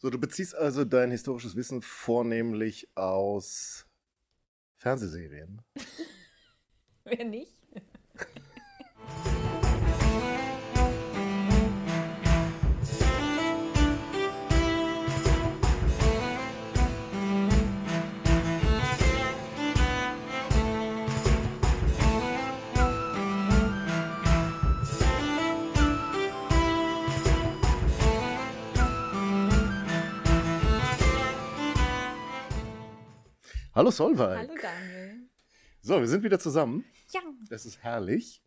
So, du beziehst also dein historisches Wissen vornehmlich aus Fernsehserien. Wer nicht? Hallo Solveig. Hallo Daniel. So, wir sind wieder zusammen. Ja. Es ist herrlich.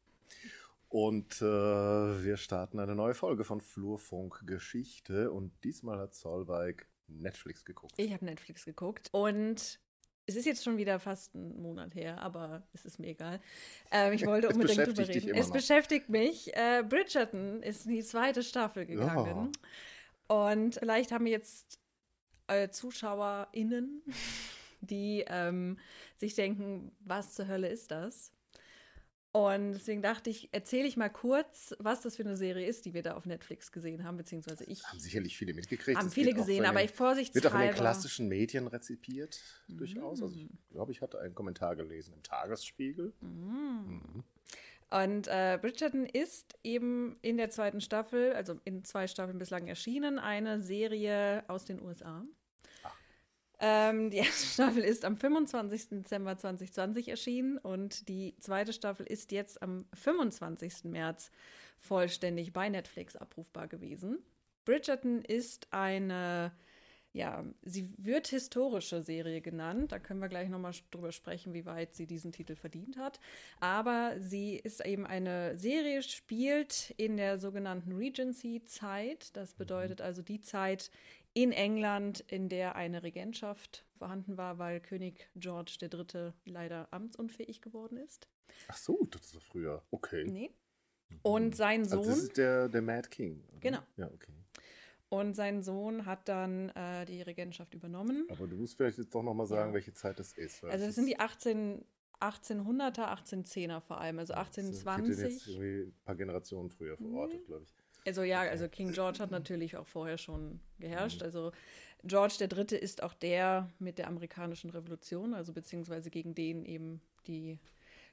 Und äh, wir starten eine neue Folge von Flurfunk Geschichte. Und diesmal hat Solveig Netflix geguckt. Ich habe Netflix geguckt. Und es ist jetzt schon wieder fast ein Monat her, aber es ist mir egal. Ähm, ich wollte unbedingt drüber reden. Es noch. beschäftigt mich. Äh, Bridgerton ist in die zweite Staffel gegangen. Ja. Und vielleicht haben jetzt äh, ZuschauerInnen die ähm, sich denken, was zur Hölle ist das? Und deswegen dachte ich, erzähle ich mal kurz, was das für eine Serie ist, die wir da auf Netflix gesehen haben, beziehungsweise ich. Haben sicherlich viele mitgekriegt. Haben das viele gesehen, aber ich vorsichtshalber. Wird auch in den klassischen Medien rezipiert, mhm. durchaus. Also ich mm. glaube, ich hatte einen Kommentar gelesen im Tagesspiegel. Mhm. Mhm. Und äh, Bridgerton ist eben in der zweiten Staffel, also in zwei Staffeln bislang erschienen, eine Serie aus den USA. Ähm, die erste Staffel ist am 25. Dezember 2020 erschienen und die zweite Staffel ist jetzt am 25. März vollständig bei Netflix abrufbar gewesen. Bridgerton ist eine, ja, sie wird historische Serie genannt. Da können wir gleich nochmal drüber sprechen, wie weit sie diesen Titel verdient hat. Aber sie ist eben eine Serie, spielt in der sogenannten Regency-Zeit. Das bedeutet mhm. also die Zeit, in England, in der eine Regentschaft vorhanden war, weil König George III. leider amtsunfähig geworden ist. Ach so, das ist so früher. Okay. Nee. Und mhm. sein Sohn. Also das ist der, der Mad King. Oder? Genau. Ja, okay. Und sein Sohn hat dann äh, die Regentschaft übernommen. Aber du musst vielleicht jetzt doch nochmal sagen, ja. welche Zeit das ist. Also, das sind die 18, 1800er, 1810er vor allem, also 1820. Ich hätte jetzt ein paar Generationen früher verortet, nee. Mhm. glaube ich. Also ja, also King äh, George hat mhm. natürlich auch vorher schon geherrscht. Mhm. Also George der Dritte ist auch der mit der amerikanischen Revolution, also beziehungsweise gegen den eben die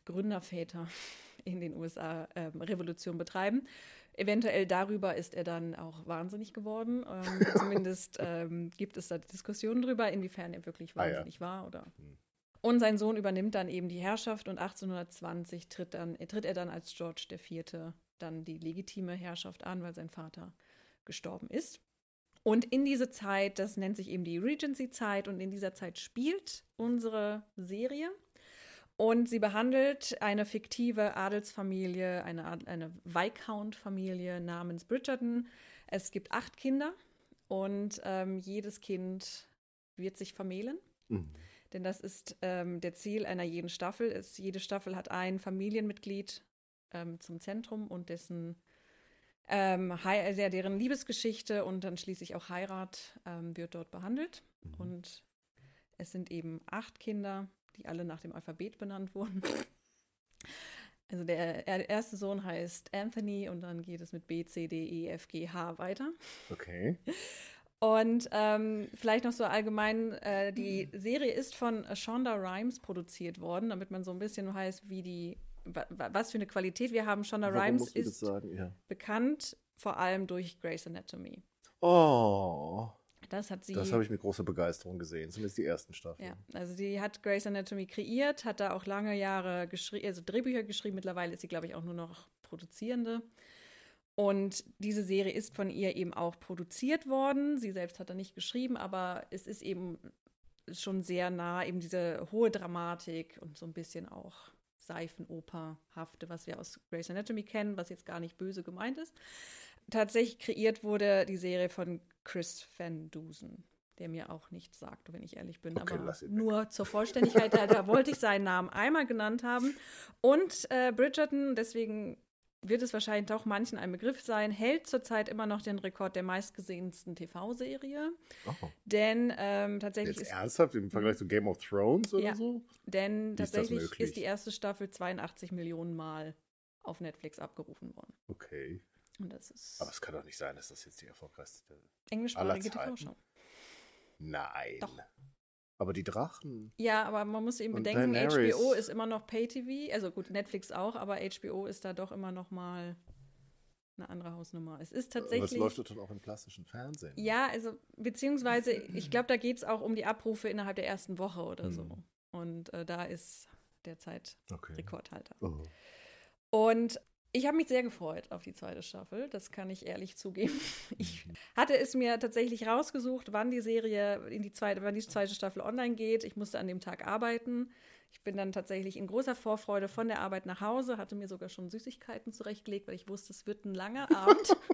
Gründerväter in den USA ähm, Revolution betreiben. Eventuell darüber ist er dann auch wahnsinnig geworden. Ähm, zumindest ähm, gibt es da Diskussionen darüber, inwiefern er wirklich wahnsinnig ah, ja. war oder. Mhm. Und sein Sohn übernimmt dann eben die Herrschaft und 1820 tritt, dann, tritt er dann als George IV dann die legitime Herrschaft an, weil sein Vater gestorben ist. Und in diese Zeit, das nennt sich eben die Regency-Zeit, und in dieser Zeit spielt unsere Serie. Und sie behandelt eine fiktive Adelsfamilie, eine, Ad eine Viscount-Familie namens Bridgerton. Es gibt acht Kinder und ähm, jedes Kind wird sich vermählen. Mhm. Denn das ist ähm, der Ziel einer jeden Staffel. Es, jede Staffel hat ein Familienmitglied, ähm, zum Zentrum und dessen ähm, also ja, deren Liebesgeschichte und dann schließlich auch Heirat ähm, wird dort behandelt. Mhm. Und es sind eben acht Kinder, die alle nach dem Alphabet benannt wurden. Also der erste Sohn heißt Anthony und dann geht es mit B, C, D, E, F, G, H weiter. Okay. Und ähm, vielleicht noch so allgemein, äh, die mhm. Serie ist von Shonda Rhimes produziert worden, damit man so ein bisschen weiß, wie die was für eine Qualität wir haben. Shonda Rhimes ist ja. bekannt, vor allem durch Grey's Anatomy. Oh. Das hat sie. Das habe ich mit großer Begeisterung gesehen, zumindest die ersten Staffeln. Ja, also sie hat Grey's Anatomy kreiert, hat da auch lange Jahre geschrieben, also Drehbücher geschrieben. Mittlerweile ist sie, glaube ich, auch nur noch Produzierende. Und diese Serie ist von ihr eben auch produziert worden. Sie selbst hat da nicht geschrieben, aber es ist eben schon sehr nah, eben diese hohe Dramatik und so ein bisschen auch Seifenoperhafte, was wir aus Grey's Anatomy kennen, was jetzt gar nicht böse gemeint ist. Tatsächlich kreiert wurde die Serie von Chris Van Dusen, der mir auch nichts sagt, wenn ich ehrlich bin. Okay, Aber nur weg. zur Vollständigkeit, da, da, wollte ich seinen Namen einmal genannt haben. Und äh, Bridgerton, deswegen wird es wahrscheinlich doch manchen ein Begriff sein, hält zurzeit immer noch den Rekord der meistgesehensten TV-Serie. Oh. Denn ähm, tatsächlich. Jetzt ist, ernsthaft im Vergleich zu Game of Thrones oder ja, so? Denn Wie tatsächlich ist, ist die erste Staffel 82 Millionen Mal auf Netflix abgerufen worden. Okay. Und das ist Aber es kann doch nicht sein, dass das jetzt die erfolgreichste englischsprachige TV-Show Nein. Doch. Aber die Drachen. Ja, aber man muss eben bedenken, HBO ist immer noch Pay-TV. Also gut, Netflix auch, aber HBO ist da doch immer noch mal eine andere Hausnummer. Es ist tatsächlich. Aber es läuft dann auch im klassischen Fernsehen. Ja, also beziehungsweise, ich glaube, da geht es auch um die Abrufe innerhalb der ersten Woche oder hm. so. Und äh, da ist derzeit okay. Rekordhalter. Oh. Und ich habe mich sehr gefreut auf die zweite Staffel, das kann ich ehrlich zugeben. Ich mhm. hatte es mir tatsächlich rausgesucht, wann die Serie in die zweite, wann die zweite Staffel online geht. Ich musste an dem Tag arbeiten. Ich bin dann tatsächlich in großer Vorfreude von der Arbeit nach Hause, hatte mir sogar schon Süßigkeiten zurechtgelegt, weil ich wusste, es wird ein langer Abend.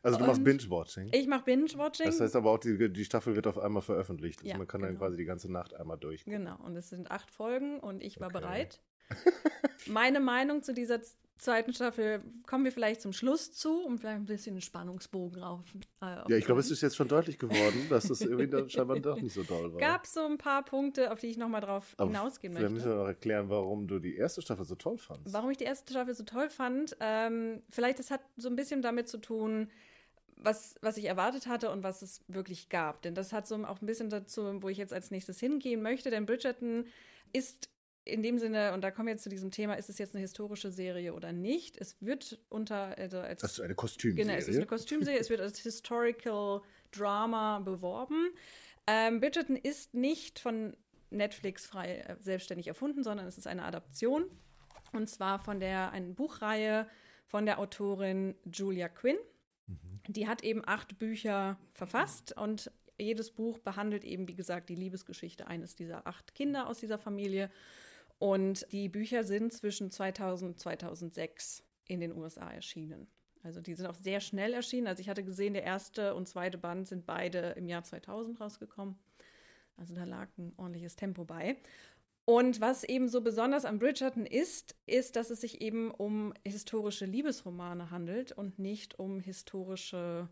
Also du und machst Binge-Watching. Ich mache Binge-Watching. Das heißt aber auch, die, die, Staffel wird auf einmal veröffentlicht. Also ja, man kann genau. dann quasi die ganze Nacht einmal durch. Genau, und es sind acht Folgen und ich war okay. bereit. Meine Meinung zu dieser zweiten Staffel kommen wir vielleicht zum Schluss zu, um vielleicht ein bisschen einen Spannungsbogen auf. Äh, ja, ich glaube, es ist jetzt schon deutlich geworden, dass das irgendwie dann scheinbar doch nicht so toll war. Gab so ein paar Punkte, auf die ich nochmal drauf Aber hinausgehen möchte. Dann müssen wir noch erklären, warum du die erste Staffel so toll fandst. Warum ich die erste Staffel so toll fand, ähm, vielleicht das hat so ein bisschen damit zu tun, was, was ich erwartet hatte und was es wirklich gab. Denn das hat so auch ein bisschen dazu, wo ich jetzt als nächstes hingehen möchte. Denn Bridgerton ist in dem Sinne, und da kommen wir jetzt zu diesem Thema, ist es jetzt eine historische Serie oder nicht? Es wird unter, also als. Das ist eine Kostümserie. Genau, es ist eine Kostümserie, es wird als Historical Drama beworben. Ähm, Bridgerton ist nicht von Netflix frei äh, selbstständig erfunden, sondern es ist eine Adaption. Und zwar von der, einer Buchreihe von der Autorin Julia Quinn. Mhm. Die hat eben acht Bücher verfasst und jedes Buch behandelt eben, wie gesagt, die Liebesgeschichte eines dieser acht Kinder aus dieser Familie. Und die Bücher sind zwischen 2000 und 2006 in den USA erschienen. Also die sind auch sehr schnell erschienen. Also ich hatte gesehen, der erste und zweite Band sind beide im Jahr 2000 rausgekommen. Also da lag ein ordentliches Tempo bei. Und was eben so besonders am Bridgerton ist, ist, dass es sich eben um historische Liebesromane handelt und nicht um historische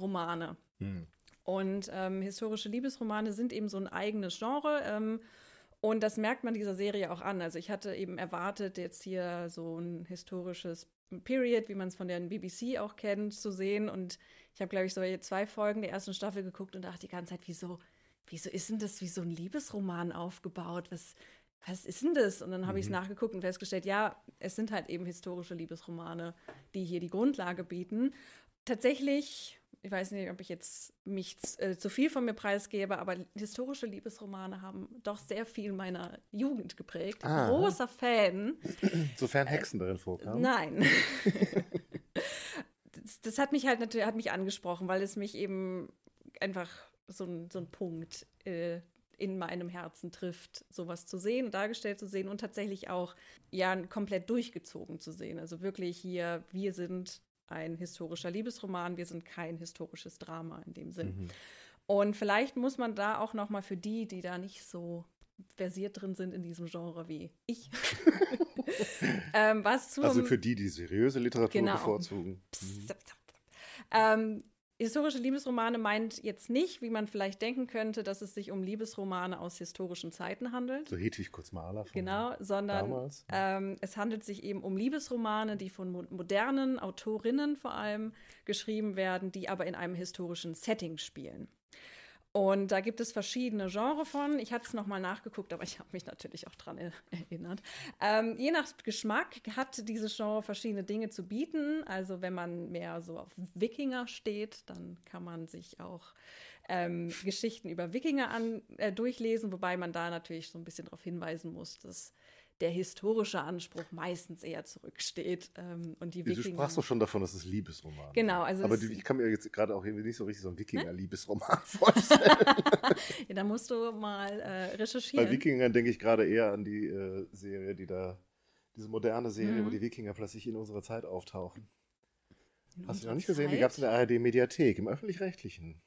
Romane. Hm. Und ähm, historische Liebesromane sind eben so ein eigenes Genre. Ähm, und das merkt man dieser Serie auch an. Also ich hatte eben erwartet, jetzt hier so ein historisches Period, wie man es von der BBC auch kennt, zu sehen. Und ich habe, glaube ich, so zwei Folgen der ersten Staffel geguckt und dachte die ganze Zeit, wieso, wieso ist denn das wie so ein Liebesroman aufgebaut? Was, was ist denn das? Und dann habe mhm. ich es nachgeguckt und festgestellt, ja, es sind halt eben historische Liebesromane, die hier die Grundlage bieten. Tatsächlich ich weiß nicht, ob ich jetzt mich äh, zu viel von mir preisgebe, aber historische Liebesromane haben doch sehr viel meiner Jugend geprägt. Ah. Großer Fan. Sofern Hexen darin vorkamen. Nein. das, das, hat mich halt natürlich hat mich angesprochen, weil es mich eben einfach so ein, so ein Punkt äh, in meinem Herzen trifft, sowas zu sehen, dargestellt zu sehen und tatsächlich auch ja komplett durchgezogen zu sehen. Also wirklich hier, wir sind ein historischer Liebesroman, wir sind kein historisches Drama in dem Sinn. Mhm. Und vielleicht muss man da auch noch mal für die, die da nicht so versiert drin sind in diesem Genre wie ich. ähm, was zum, also für die, die seriöse Literatur genau. bevorzugen. Psst, mhm. psst, psst. Ähm, Historische Liebesromane meint jetzt nicht, wie man vielleicht denken könnte, dass es sich um Liebesromane aus historischen Zeiten handelt. So Hedwig Kurzmaler. Genau, sondern ähm, es handelt sich eben um Liebesromane, die von modernen Autorinnen vor allem geschrieben werden, die aber in einem historischen Setting spielen. Und da gibt es verschiedene Genre von. Ich hatte es nochmal nachgeguckt, aber ich habe mich natürlich auch dran erinnert. Ähm, je nach Geschmack hat dieses Genre verschiedene Dinge zu bieten. Also wenn man mehr so auf Wikinger steht, dann kann man sich auch ähm, Geschichten über Wikinger an, äh, durchlesen, wobei man da natürlich so ein bisschen darauf hinweisen muss, dass der historische Anspruch meistens eher zurücksteht. Ähm, und die Wikinger, du sprachst doch schon davon, dass es Liebesroman Genau. Also aber die, ich kann mir jetzt gerade auch nicht so richtig so einen Wikinger-Liebesroman ne? vorstellen. ja, da musst du mal äh, recherchieren. Bei Wikingern denke ich gerade eher an die äh, Serie, die da, diese moderne Serie, mhm. wo die Wikinger plötzlich in unserer Zeit auftauchen. In Hast du noch nicht gesehen? Die gab es in der ARD-Mediathek, im Öffentlich-Rechtlichen.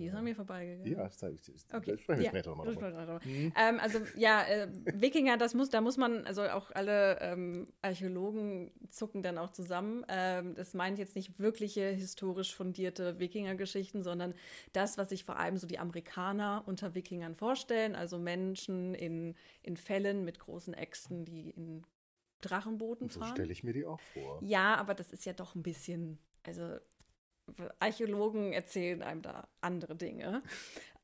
Die ist an mir vorbeigegangen. Ja, das zeige ich dir. Okay. Sprechen wir ja, später nochmal drüber. Mhm. Ähm, also ja, äh, Wikinger, das muss, da muss man, also auch alle ähm, Archäologen zucken dann auch zusammen. Ähm, das meint jetzt nicht wirkliche historisch fundierte Wikingergeschichten, sondern das, was sich vor allem so die Amerikaner unter Wikingern vorstellen, also Menschen in, in Fällen mit großen Äxten, die in Drachenbooten fahren. so stelle ich mir die auch vor. Ja, aber das ist ja doch ein bisschen, also Archäologen erzählen einem da andere Dinge.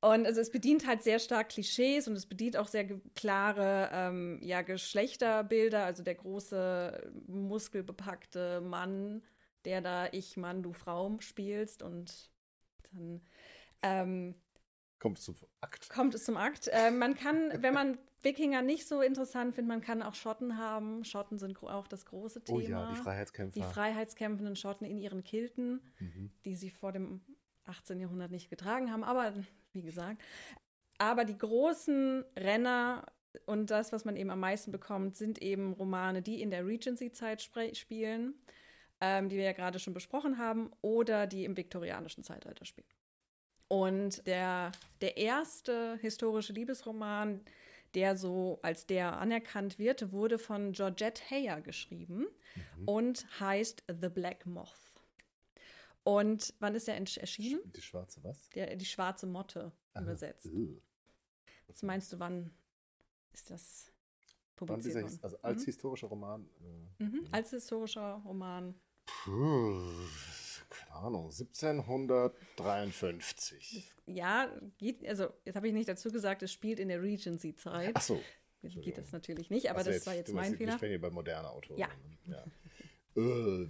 Und also es bedient halt sehr stark Klischees und es bedient auch sehr klare ähm, ja, Geschlechterbilder, also der große, muskelbepackte Mann, der da ich, Mann, du Frau spielst und dann ähm, Kommt es zum Akt. Kommt es zum Akt. Äh, man kann, wenn man Wikinger nicht so interessant finde, man kann auch Schotten haben. Schotten sind auch das große Thema. Oh ja, die Freiheitskämpfer. Die freiheitskämpfenden Schotten in ihren Kilten, mhm. die sie vor dem 18. Jahrhundert nicht getragen haben, aber wie gesagt. Aber die großen Renner und das, was man eben am meisten bekommt, sind eben Romane, die in der Regency-Zeit spielen, ähm, die wir ja gerade schon besprochen haben, oder die im viktorianischen Zeitalter spielen. Und der, der erste historische Liebesroman, der so als der anerkannt wird, wurde von Georgette Heyer geschrieben mhm. und heißt The Black Moth. Und wann ist er erschienen? Die schwarze was? Der, die schwarze Motte Aha. übersetzt. Ugh. Was meinst du, wann ist das publiziert wann ist er, Also als mhm. historischer Roman. Äh, mhm. Als historischer Roman. Puh keine Ahnung, 1753. Ja, geht, also jetzt habe ich nicht dazu gesagt, es spielt in der Regency-Zeit. Ach so. Geht das natürlich nicht, aber also das jetzt, war jetzt mein Fehler. Ich bin hier bei modernen Autoren. Ja. ja. äh,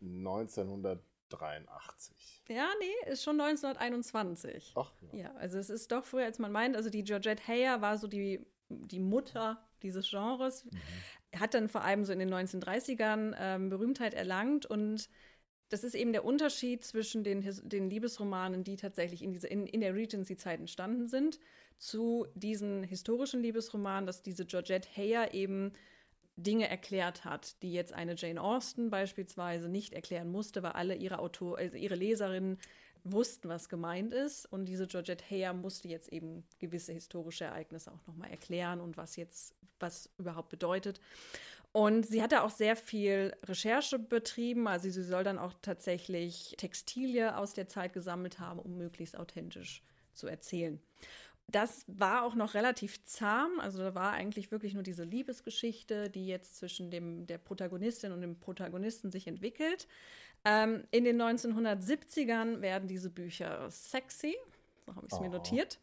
1983. Ja, nee, ist schon 1921. Ach ja. Ja, also es ist doch früher, als man meint. Also die Georgette Heyer war so die, die Mutter dieses Genres. Mhm. Hat dann vor allem so in den 1930ern ähm, Berühmtheit erlangt und das ist eben der Unterschied zwischen den, den Liebesromanen, die tatsächlich in, diese, in, in der Regency-Zeit entstanden sind, zu diesen historischen Liebesromanen, dass diese Georgette Heyer eben Dinge erklärt hat, die jetzt eine Jane Austen beispielsweise nicht erklären musste, weil alle ihre Autor, also ihre Leserinnen wussten, was gemeint ist. Und diese Georgette Heyer musste jetzt eben gewisse historische Ereignisse auch nochmal erklären und was jetzt, was überhaupt bedeutet. Und sie hatte auch sehr viel Recherche betrieben. Also sie soll dann auch tatsächlich Textilie aus der Zeit gesammelt haben, um möglichst authentisch zu erzählen. Das war auch noch relativ zahm. Also da war eigentlich wirklich nur diese Liebesgeschichte, die jetzt zwischen dem, der Protagonistin und dem Protagonisten sich entwickelt. Ähm, in den 1970ern werden diese Bücher sexy, so habe ich es oh. mir notiert.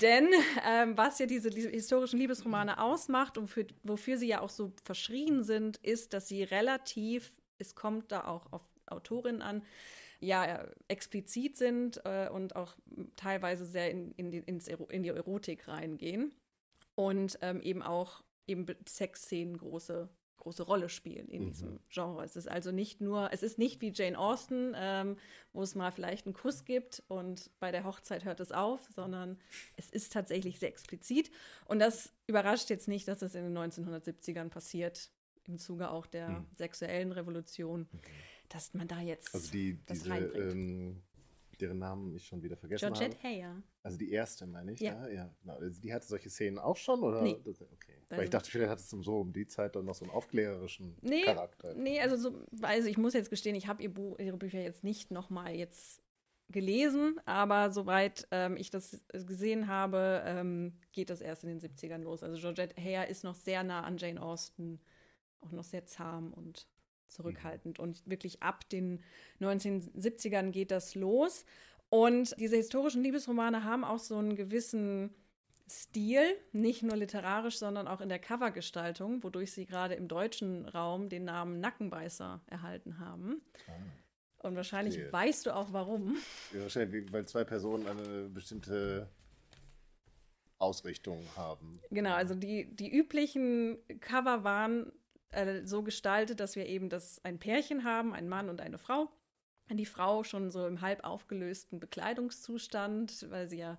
Denn ähm, was ja diese li historischen Liebesromane ausmacht und für, wofür sie ja auch so verschrien sind, ist, dass sie relativ, es kommt da auch auf Autorinnen an, ja, explizit sind äh, und auch teilweise sehr in, in, die, in die Erotik reingehen. Und ähm, eben auch eben Sexszenen große große Rolle spielen in mhm. diesem Genre. Es ist also nicht nur, es ist nicht wie Jane Austen, ähm, wo es mal vielleicht einen Kuss gibt und bei der Hochzeit hört es auf, sondern es ist tatsächlich sehr explizit. Und das überrascht jetzt nicht, dass das in den 1970ern passiert, im Zuge auch der mhm. sexuellen Revolution, mhm. dass man da jetzt also die, diese, ähm, deren Namen ich schon wieder vergessen Georgette habe. Georgette Heyer. Also die erste, meine ich. Ja. ja, ja. Genau. Also die hatte solche Szenen auch schon, oder? Nee. Das, okay. Also Weil ich dachte, vielleicht hat es so um die Zeit dann noch so einen aufklärerischen nee, Charakter. Nee, also, so, also ich muss jetzt gestehen, ich habe ihr ihre Bücher jetzt nicht nochmal jetzt gelesen, aber soweit ähm, ich das gesehen habe, ähm, geht das erst in den 70ern los. Also Georgette Heyer ist noch sehr nah an Jane Austen, auch noch sehr zahm und zurückhaltend. Und wirklich ab den 1970ern geht das los. Und diese historischen Liebesromane haben auch so einen gewissen Stil, nicht nur literarisch, sondern auch in der Covergestaltung, wodurch sie gerade im deutschen Raum den Namen Nackenbeißer erhalten haben. Ah. Und wahrscheinlich Stil. weißt du auch warum. Ja, wahrscheinlich, weil zwei Personen eine bestimmte Ausrichtung haben. Genau, also die, die üblichen Cover waren äh, so gestaltet, dass wir eben das ein Pärchen haben, ein Mann und eine Frau. Die Frau schon so im halb aufgelösten Bekleidungszustand, weil sie ja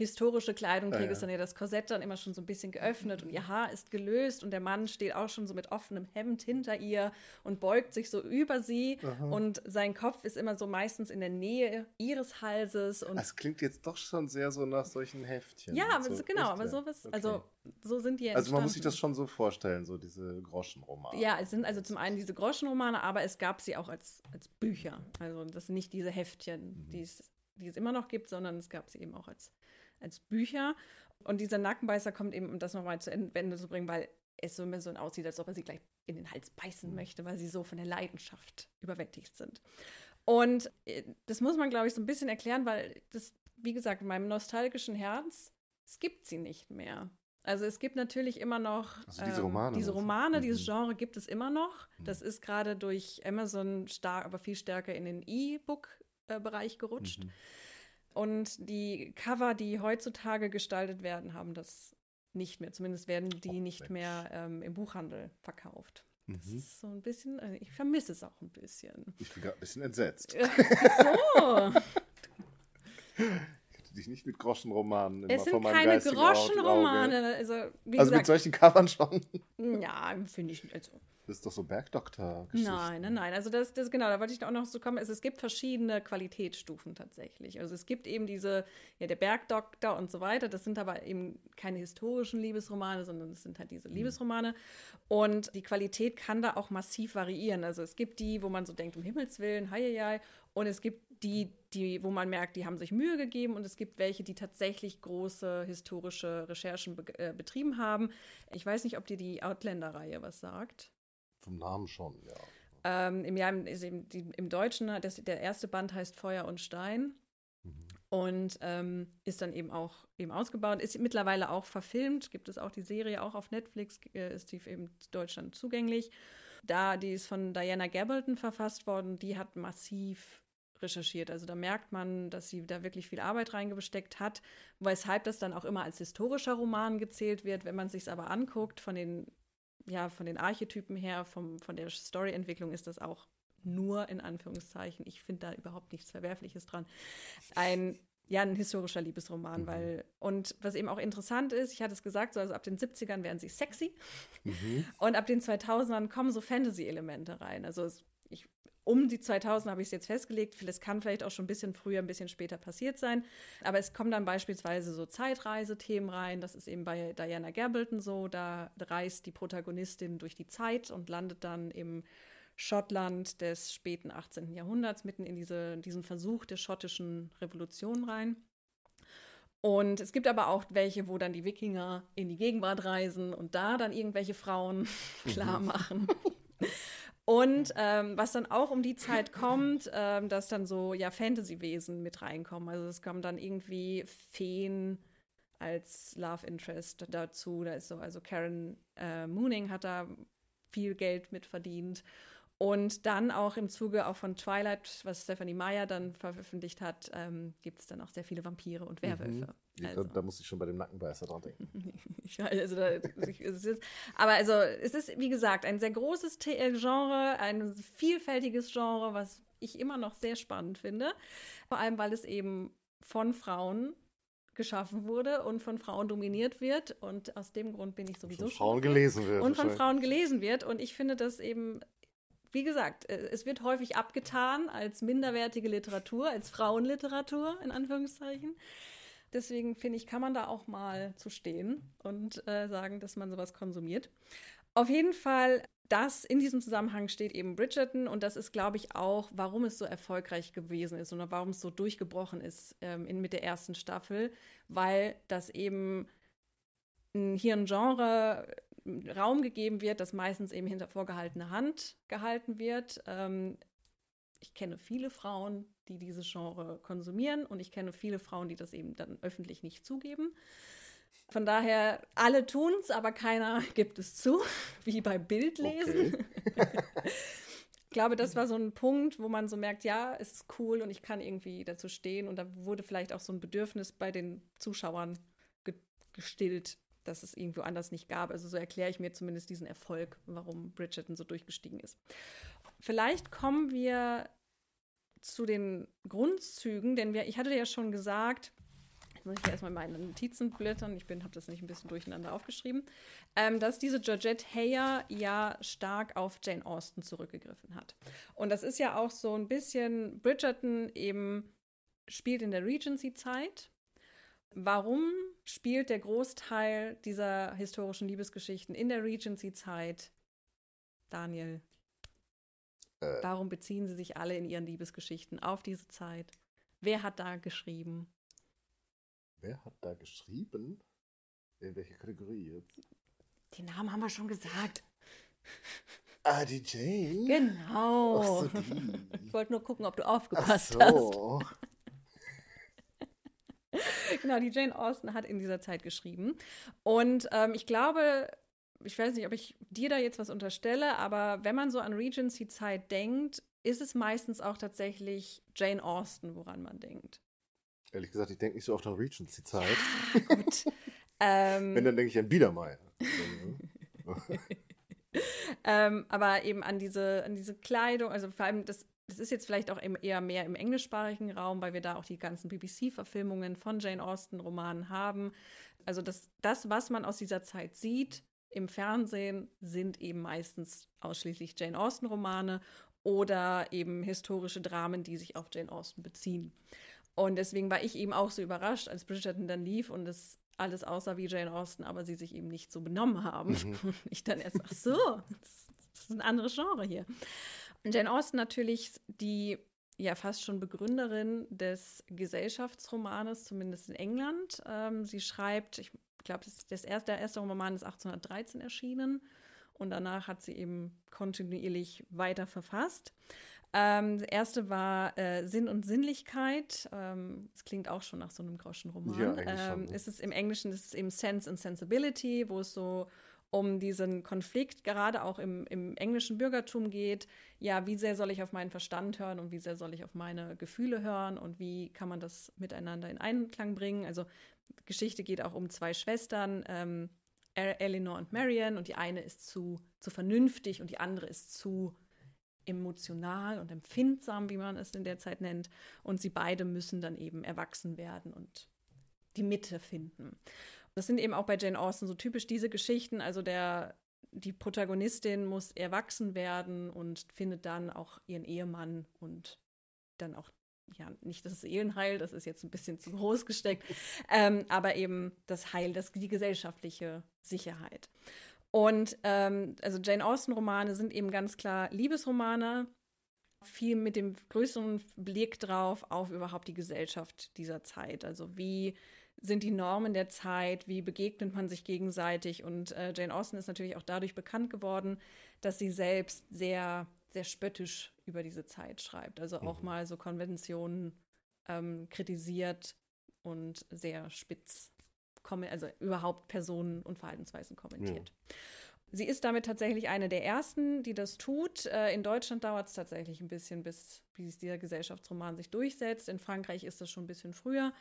historische Kleidung ah, trägst, ja, ja. dann ja das Korsett dann immer schon so ein bisschen geöffnet und ihr Haar ist gelöst und der Mann steht auch schon so mit offenem Hemd hinter ihr und beugt sich so über sie Aha. und sein Kopf ist immer so meistens in der Nähe ihres Halses. Und das klingt jetzt doch schon sehr so nach solchen Heftchen. Ja, aber so, genau, aber sowas, okay. also so sind die entstanden. Also man muss sich das schon so vorstellen, so diese Groschenromane. Ja, es sind also zum einen diese Groschenromane, aber es gab sie auch als, als Bücher. Also das sind nicht diese Heftchen, mhm. die es die es immer noch gibt, sondern es gab sie eben auch als als Bücher. Und dieser Nackenbeißer kommt eben, um das nochmal zu Ende zu bringen, weil es so ein so aussieht, als ob er sie gleich in den Hals beißen mhm. möchte, weil sie so von der Leidenschaft überwältigt sind. Und äh, das muss man, glaube ich, so ein bisschen erklären, weil das, wie gesagt, in meinem nostalgischen Herz, es gibt sie nicht mehr. Also es gibt natürlich immer noch also diese ähm, Romane, diese Romane mhm. dieses Genre gibt es immer noch. Mhm. Das ist gerade durch Amazon stark, aber viel stärker in den E-Book-Bereich äh, gerutscht. Mhm. Und die Cover, die heutzutage gestaltet werden, haben das nicht mehr. Zumindest werden die oh, nicht mehr ähm, im Buchhandel verkauft. Mhm. ist so ein bisschen, also ich vermisse es auch ein bisschen. Ich bin gerade ein bisschen entsetzt. Äh, so. dich nicht mit Groschenromanen immer es sind von meinem keine Groschenromane. Also, wie also gesagt, mit solchen Covern schon. Ja, finde ich Also. Das ist doch so bergdoktor -Geschichten. Nein, nein, nein. Also das, das genau, da wollte ich auch noch so kommen. Also es gibt verschiedene Qualitätsstufen tatsächlich. Also es gibt eben diese, ja, der Bergdoktor und so weiter. Das sind aber eben keine historischen Liebesromane, sondern es sind halt diese mhm. Liebesromane. Und die Qualität kann da auch massiv variieren. Also es gibt die, wo man so denkt, um Himmels Willen, heieiei. Und es gibt die, die, wo man merkt, die haben sich Mühe gegeben und es gibt welche, die tatsächlich große historische Recherchen be äh, betrieben haben. Ich weiß nicht, ob dir die Outlander-Reihe was sagt. Vom Namen schon, ja. Ähm, im, ja, im, im, Deutschen, ne, das, der erste Band heißt Feuer und Stein mhm. und ähm, ist dann eben auch eben ausgebaut, ist mittlerweile auch verfilmt, gibt es auch die Serie, auch auf Netflix äh, ist die eben Deutschland zugänglich. Da, die ist von Diana Gabaldon verfasst worden, die hat massiv recherchiert. Also da merkt man, dass sie da wirklich viel Arbeit reingesteckt hat, weshalb das dann auch immer als historischer Roman gezählt wird. Wenn man sich es aber anguckt, von den, ja, von den Archetypen her, vom, von der Storyentwicklung ist das auch nur in Anführungszeichen. Ich finde da überhaupt nichts Verwerfliches dran. Ein ja, ein historischer Liebesroman, mhm. weil und was eben auch interessant ist, ich hatte es gesagt, so also ab den 70ern werden sie sexy mhm. und ab den 2000ern kommen so Fantasy Elemente rein. Also es um die 2000 habe ich es jetzt festgelegt. Das kann vielleicht auch schon ein bisschen früher, ein bisschen später passiert sein. Aber es kommen dann beispielsweise so Zeitreisethemen rein. Das ist eben bei Diana Gabaldon so. Da reist die Protagonistin durch die Zeit und landet dann im Schottland des späten 18. Jahrhunderts mitten in diese, diesen Versuch der schottischen Revolution rein. Und es gibt aber auch welche, wo dann die Wikinger in die Gegenwart reisen und da dann irgendwelche Frauen klar mhm. machen. Und ähm, was dann auch um die Zeit kommt, ähm, dass dann so ja Fantasy-Wesen mit reinkommen. Also es kommen dann irgendwie Feen als Love Interest dazu. Da ist so, also Karen äh, Mooning hat da viel Geld mit verdient. Und dann auch im Zuge auch von Twilight, was Stephanie Meyer dann veröffentlicht hat, ähm, gibt es dann auch sehr viele Vampire und mhm. Werwölfe. Mhm. Also. Da, da muss ich schon bei dem Nackenbeißer dran denken. ich, also da, ich, ist, aber also es ist, wie gesagt, ein sehr großes The äh, Genre, ein vielfältiges Genre, was ich immer noch sehr spannend finde. Vor allem, weil es eben von Frauen geschaffen wurde und von Frauen dominiert wird. Und aus dem Grund bin ich sowieso. von Frauen gelesen wird. Und von Frauen gelesen wird. Und ich finde das eben wie gesagt, äh, es wird häufig abgetan als minderwertige Literatur, als Frauenliteratur in Anführungszeichen. Deswegen finde ich, kann man da auch mal zu stehen und äh, sagen, dass man sowas konsumiert. Auf jeden Fall, das in diesem Zusammenhang steht eben Bridgerton und das ist, glaube ich, auch, warum es so erfolgreich gewesen ist oder warum es so durchgebrochen ist ähm, in, mit der ersten Staffel, weil das eben hier ein Genre äh, Raum gegeben wird, das meistens eben hinter vorgehaltener Hand gehalten wird. Ähm, ich kenne viele Frauen, die dieses Genre konsumieren und ich kenne viele Frauen, die das eben dann öffentlich nicht zugeben. Von daher, alle tun es, aber keiner gibt es zu, wie bei Bildlesen. Okay. ich glaube, das war so ein Punkt, wo man so merkt, ja, es ist cool und ich kann irgendwie dazu stehen. Und da wurde vielleicht auch so ein Bedürfnis bei den Zuschauern ge gestillt, dass es irgendwo anders nicht gab. Also so erkläre ich mir zumindest diesen Erfolg, warum Bridgerton so durchgestiegen ist vielleicht kommen wir zu den Grundzügen, denn wir, ich hatte ja schon gesagt, jetzt muss ich erstmal meine Notizen blättern, ich habe das nicht ein bisschen durcheinander aufgeschrieben, ähm, dass diese Georgette Heyer ja stark auf Jane Austen zurückgegriffen hat. Und das ist ja auch so ein bisschen, Bridgerton eben spielt in der Regency-Zeit. Warum spielt der Großteil dieser historischen Liebesgeschichten in der Regency-Zeit? Daniel, äh. Warum beziehen sie sich alle in ihren Liebesgeschichten auf diese Zeit? Wer hat da geschrieben? Wer hat da geschrieben? In welche Kategorie jetzt? Den Namen haben wir schon gesagt. Ah, die Jane? Genau. So, die. Ich wollte nur gucken, ob du aufgepasst Ach so. hast. genau, die Jane Austen hat in dieser Zeit geschrieben. Und ähm, ich glaube, ich weiß nicht, ob ich dir da jetzt was unterstelle, aber wenn man so an Regency-Zeit denkt, ist es meistens auch tatsächlich Jane Austen, woran man denkt. Ehrlich gesagt, ich denke nicht so oft an Regency-Zeit. Ja, gut. ähm, wenn, dann denke ich an Biedermeier. Mhm. ähm, aber eben an diese, an diese Kleidung, also vor allem das, das ist jetzt vielleicht auch eher mehr im englischsprachigen Raum, weil wir da auch die ganzen BBC-Verfilmungen von Jane Austen-Romanen haben. Also das, das, was man aus dieser Zeit sieht, im Fernsehen sind eben meistens ausschließlich Jane Austen-Romane oder eben historische Dramen, die sich auf Jane Austen beziehen. Und deswegen war ich eben auch so überrascht, als Bridgerton dann lief und es alles aussah wie Jane Austen, aber sie sich eben nicht so benommen haben. Mhm. Und ich dann erst, ach so, das, ist ein anderes Genre hier. Und Jane Austen natürlich die ja fast schon Begründerin des Gesellschaftsromanes, zumindest in England. Ähm, sie schreibt, ich glaube, das, das erste, der erste Roman ist 1813 erschienen und danach hat sie eben kontinuierlich weiter verfasst. Ähm, das erste war äh, Sinn und Sinnlichkeit. Ähm, das klingt auch schon nach so einem Groschenroman. Ja, ähm, ne? ist es im Englischen ist es eben Sense and Sensibility, wo es so um diesen Konflikt gerade auch im, im englischen Bürgertum geht. Ja, wie sehr soll ich auf meinen Verstand hören und wie sehr soll ich auf meine Gefühle hören und wie kann man das miteinander in Einklang bringen? Also Geschichte geht auch um zwei Schwestern, ähm, e-, Eleanor und Marian, und die eine ist zu, zu vernünftig und die andere ist zu emotional und empfindsam, wie man es in der Zeit nennt. Und sie beide müssen dann eben erwachsen werden und die Mitte finden. Das sind eben auch bei Jane Austen so typisch diese Geschichten. Also der, die Protagonistin muss erwachsen werden und findet dann auch ihren Ehemann und dann auch ja, nicht das Seelenheil, das ist jetzt ein bisschen zu groß gesteckt, ähm, aber eben das Heil, das, die gesellschaftliche Sicherheit. Und ähm, also Jane Austen-Romane sind eben ganz klar Liebesromane, viel mit dem größeren Blick drauf auf überhaupt die Gesellschaft dieser Zeit. Also wie sind die Normen der Zeit, wie begegnet man sich gegenseitig. Und äh, Jane Austen ist natürlich auch dadurch bekannt geworden, dass sie selbst sehr sehr spöttisch über diese Zeit schreibt. Also auch mhm. mal so Konventionen ähm, kritisiert und sehr spitz, also überhaupt Personen und Verhaltensweisen kommentiert. Ja. Sie ist damit tatsächlich eine der ersten, die das tut. Äh, in Deutschland dauert es tatsächlich ein bisschen, bis, bis dieser Gesellschaftsroman sich durchsetzt. In Frankreich ist das schon ein bisschen früher.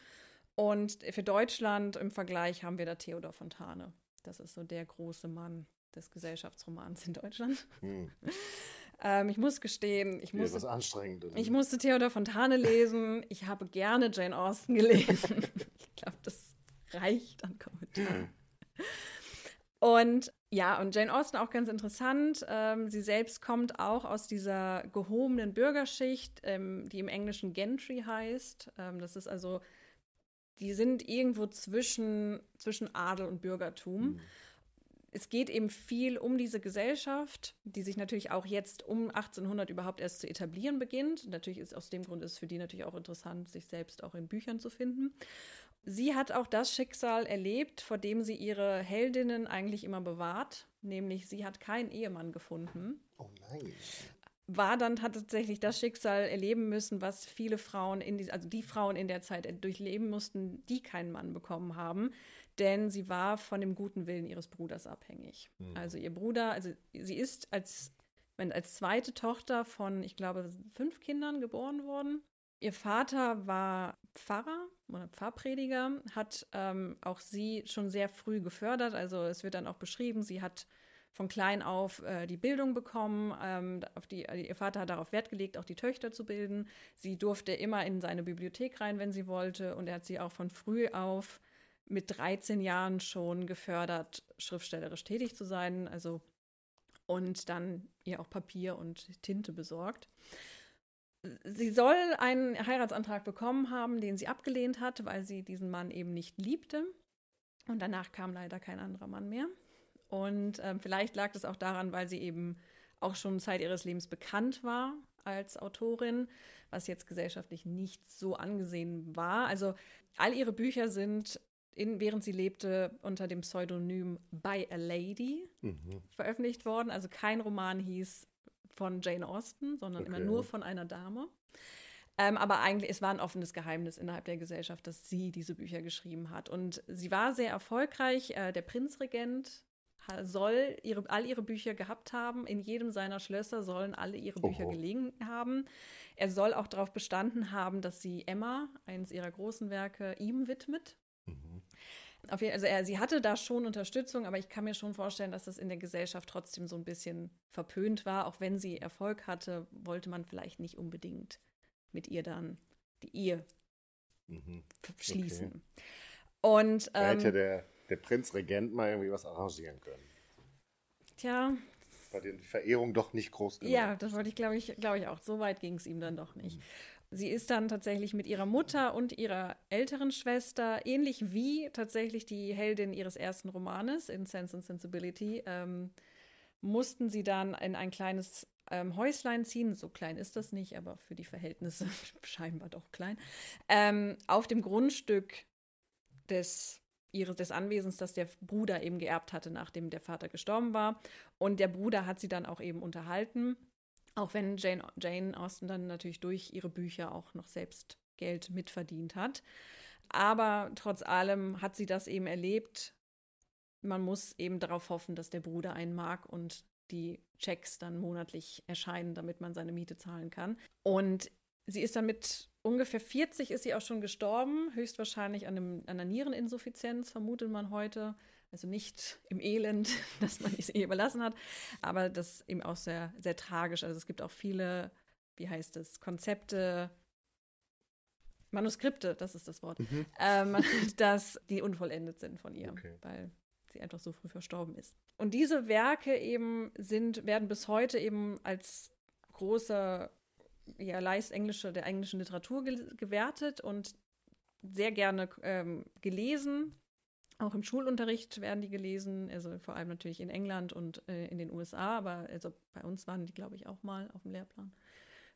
Und für Deutschland im Vergleich haben wir da Theodor Fontane. Das ist so der große Mann des Gesellschaftsromans in Deutschland. Hm. Ähm, ich muss gestehen, ich musste, ich musste Theodor Fontane lesen. Ich habe gerne Jane Austen gelesen. ich glaube, das reicht an Kommentaren. Und ja, und Jane Austen auch ganz interessant. Ähm, sie selbst kommt auch aus dieser gehobenen Bürgerschicht, ähm, die im Englischen Gentry heißt. Ähm, das ist also, die sind irgendwo zwischen, zwischen Adel und Bürgertum. Mhm es geht eben viel um diese Gesellschaft, die sich natürlich auch jetzt um 1800 überhaupt erst zu etablieren beginnt. Natürlich ist aus dem Grund ist es für die natürlich auch interessant, sich selbst auch in Büchern zu finden. Sie hat auch das Schicksal erlebt, vor dem sie ihre Heldinnen eigentlich immer bewahrt, nämlich sie hat keinen Ehemann gefunden. Oh nein war dann, hat tatsächlich das Schicksal erleben müssen, was viele Frauen in die, also die Frauen in der Zeit durchleben mussten, die keinen Mann bekommen haben denn sie war von dem guten Willen ihres Bruders abhängig. Mhm. Also ihr Bruder, also sie ist als, wenn, als zweite Tochter von, ich glaube, fünf Kindern geboren worden. Ihr Vater war Pfarrer oder Pfarrprediger, hat ähm, auch sie schon sehr früh gefördert. Also es wird dann auch beschrieben, sie hat von klein auf äh, die Bildung bekommen. Ähm, auf die, äh, ihr Vater hat darauf Wert gelegt, auch die Töchter zu bilden. Sie durfte immer in seine Bibliothek rein, wenn sie wollte. Und er hat sie auch von früh auf mit 13 Jahren schon gefördert, schriftstellerisch tätig zu sein, also und dann ihr auch Papier und Tinte besorgt. Sie soll einen Heiratsantrag bekommen haben, den sie abgelehnt hat, weil sie diesen Mann eben nicht liebte. Und danach kam leider kein anderer Mann mehr. Und ähm, vielleicht lag das auch daran, weil sie eben auch schon Zeit ihres Lebens bekannt war als Autorin, was jetzt gesellschaftlich nicht so angesehen war. Also all ihre Bücher sind in, während sie lebte, unter dem Pseudonym By a Lady mhm. veröffentlicht worden. Also kein Roman hieß von Jane Austen, sondern okay, immer nur von einer Dame. Ähm, aber eigentlich, es war ein offenes Geheimnis innerhalb der Gesellschaft, dass sie diese Bücher geschrieben hat. Und sie war sehr erfolgreich. Äh, der Prinzregent soll ihre, all ihre Bücher gehabt haben. In jedem seiner Schlösser sollen alle ihre Bücher Oho. gelegen haben. Er soll auch darauf bestanden haben, dass sie Emma, eines ihrer großen Werke, ihm widmet. Auf jeden, also er, sie hatte da schon Unterstützung, aber ich kann mir schon vorstellen, dass das in der Gesellschaft trotzdem so ein bisschen verpönt war. Auch wenn sie Erfolg hatte, wollte man vielleicht nicht unbedingt mit ihr dann die Ehe mhm. schließen. Okay. Und ähm, hätte der, der Prinzregent mal irgendwie was arrangieren können. Tja. Bei den Verehrungen doch nicht groß genug. Ja, das wollte ich, glaube ich, glaube ich auch. So weit ging es ihm dann doch nicht. Mhm. Sie ist dann tatsächlich mit ihrer Mutter und ihrer älteren Schwester, ähnlich wie tatsächlich die Heldin ihres ersten Romanes in Sense and Sensibility, ähm, mussten sie dann in ein kleines ähm, Häuslein ziehen. So klein ist das nicht, aber für die Verhältnisse scheinbar doch klein. Ähm, auf dem Grundstück des ihres des Anwesens, das der Bruder eben geerbt hatte, nachdem der Vater gestorben war. Und der Bruder hat sie dann auch eben unterhalten auch wenn Jane, Jane Austen dann natürlich durch ihre Bücher auch noch selbst Geld mitverdient hat. Aber trotz allem hat sie das eben erlebt. Man muss eben darauf hoffen, dass der Bruder einen mag und die Checks dann monatlich erscheinen, damit man seine Miete zahlen kann. Und sie ist dann mit ungefähr 40 ist sie auch schon gestorben, höchstwahrscheinlich an, einem, an einer Niereninsuffizienz, vermutet man heute. Also nicht im Elend, dass man es Ehe überlassen hat, aber das eben auch sehr, sehr tragisch. Also es gibt auch viele, wie heißt es, Konzepte, Manuskripte, das ist das Wort, mhm. ähm, dass die unvollendet sind von ihr, okay. weil sie einfach so früh verstorben ist. Und diese Werke eben sind, werden bis heute eben als großer ja, Leist englische, der englischen Literatur ge gewertet und sehr gerne ähm, gelesen auch im Schulunterricht werden die gelesen, also vor allem natürlich in England und äh, in den USA, aber also bei uns waren die, glaube ich, auch mal auf dem Lehrplan,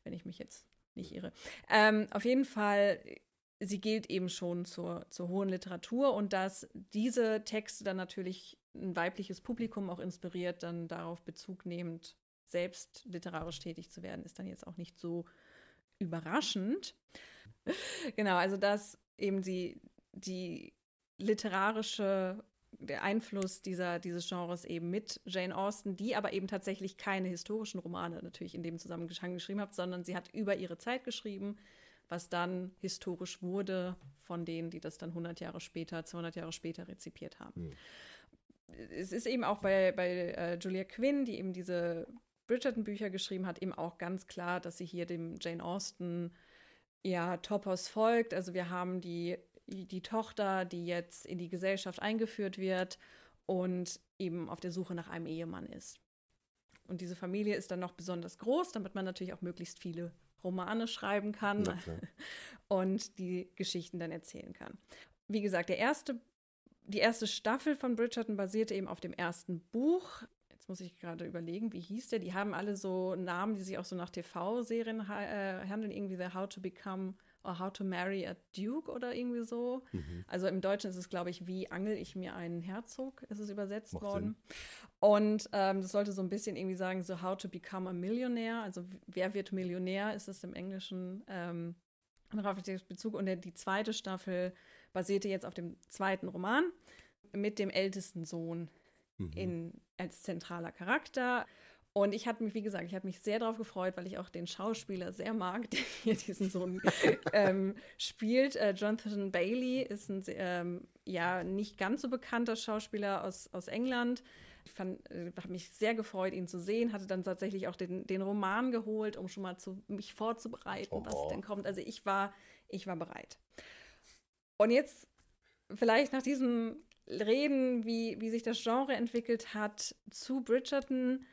wenn ich mich jetzt nicht irre. Ähm, auf jeden Fall, äh, sie gilt eben schon zur, zur hohen Literatur und dass diese Texte dann natürlich ein weibliches Publikum auch inspiriert, dann darauf Bezug nehmend selbst literarisch tätig zu werden, ist dann jetzt auch nicht so überraschend. genau, also dass eben sie die literarische der Einfluss dieser, dieses Genres eben mit Jane Austen, die aber eben tatsächlich keine historischen Romane natürlich in dem Zusammenhang geschrieben hat, sondern sie hat über ihre Zeit geschrieben, was dann historisch wurde von denen, die das dann 100 Jahre später, 200 Jahre später rezipiert haben. Mhm. Es ist eben auch bei, bei äh, Julia Quinn, die eben diese Bridgerton-Bücher geschrieben hat, eben auch ganz klar, dass sie hier dem Jane Austen ja, Topos folgt. Also wir haben die die Tochter, die jetzt in die Gesellschaft eingeführt wird und eben auf der Suche nach einem Ehemann ist. Und diese Familie ist dann noch besonders groß, damit man natürlich auch möglichst viele Romane schreiben kann und die Geschichten dann erzählen kann. Wie gesagt, der erste, die erste Staffel von Bridgerton basierte eben auf dem ersten Buch. Jetzt muss ich gerade überlegen, wie hieß der? Die haben alle so Namen, die sich auch so nach TV-Serien äh, handeln, irgendwie The How to Become Oh, how to Marry a Duke oder irgendwie so. Mhm. Also im Deutschen ist es, glaube ich, wie angel ich mir einen Herzog, ist es übersetzt Macht worden. Sinn. Und ähm, das sollte so ein bisschen irgendwie sagen, so How to Become a Millionaire, also wer wird Millionär, ist es im Englischen. Ähm, darauf Bezug und die zweite Staffel basierte jetzt auf dem zweiten Roman mit dem ältesten Sohn mhm. in, als zentraler Charakter. Und ich hatte mich, wie gesagt, ich habe mich sehr darauf gefreut, weil ich auch den Schauspieler sehr mag, der hier diesen Sohn ähm, spielt. Äh, Jonathan Bailey ist ein ähm, ja nicht ganz so bekannter Schauspieler aus, aus England. Ich äh, habe mich sehr gefreut, ihn zu sehen. Hatte dann tatsächlich auch den, den Roman geholt, um schon mal zu, mich vorzubereiten, oh, was denn kommt. Also ich war, ich war bereit. Und jetzt vielleicht nach diesem Reden, wie, wie sich das Genre entwickelt hat, zu Bridgerton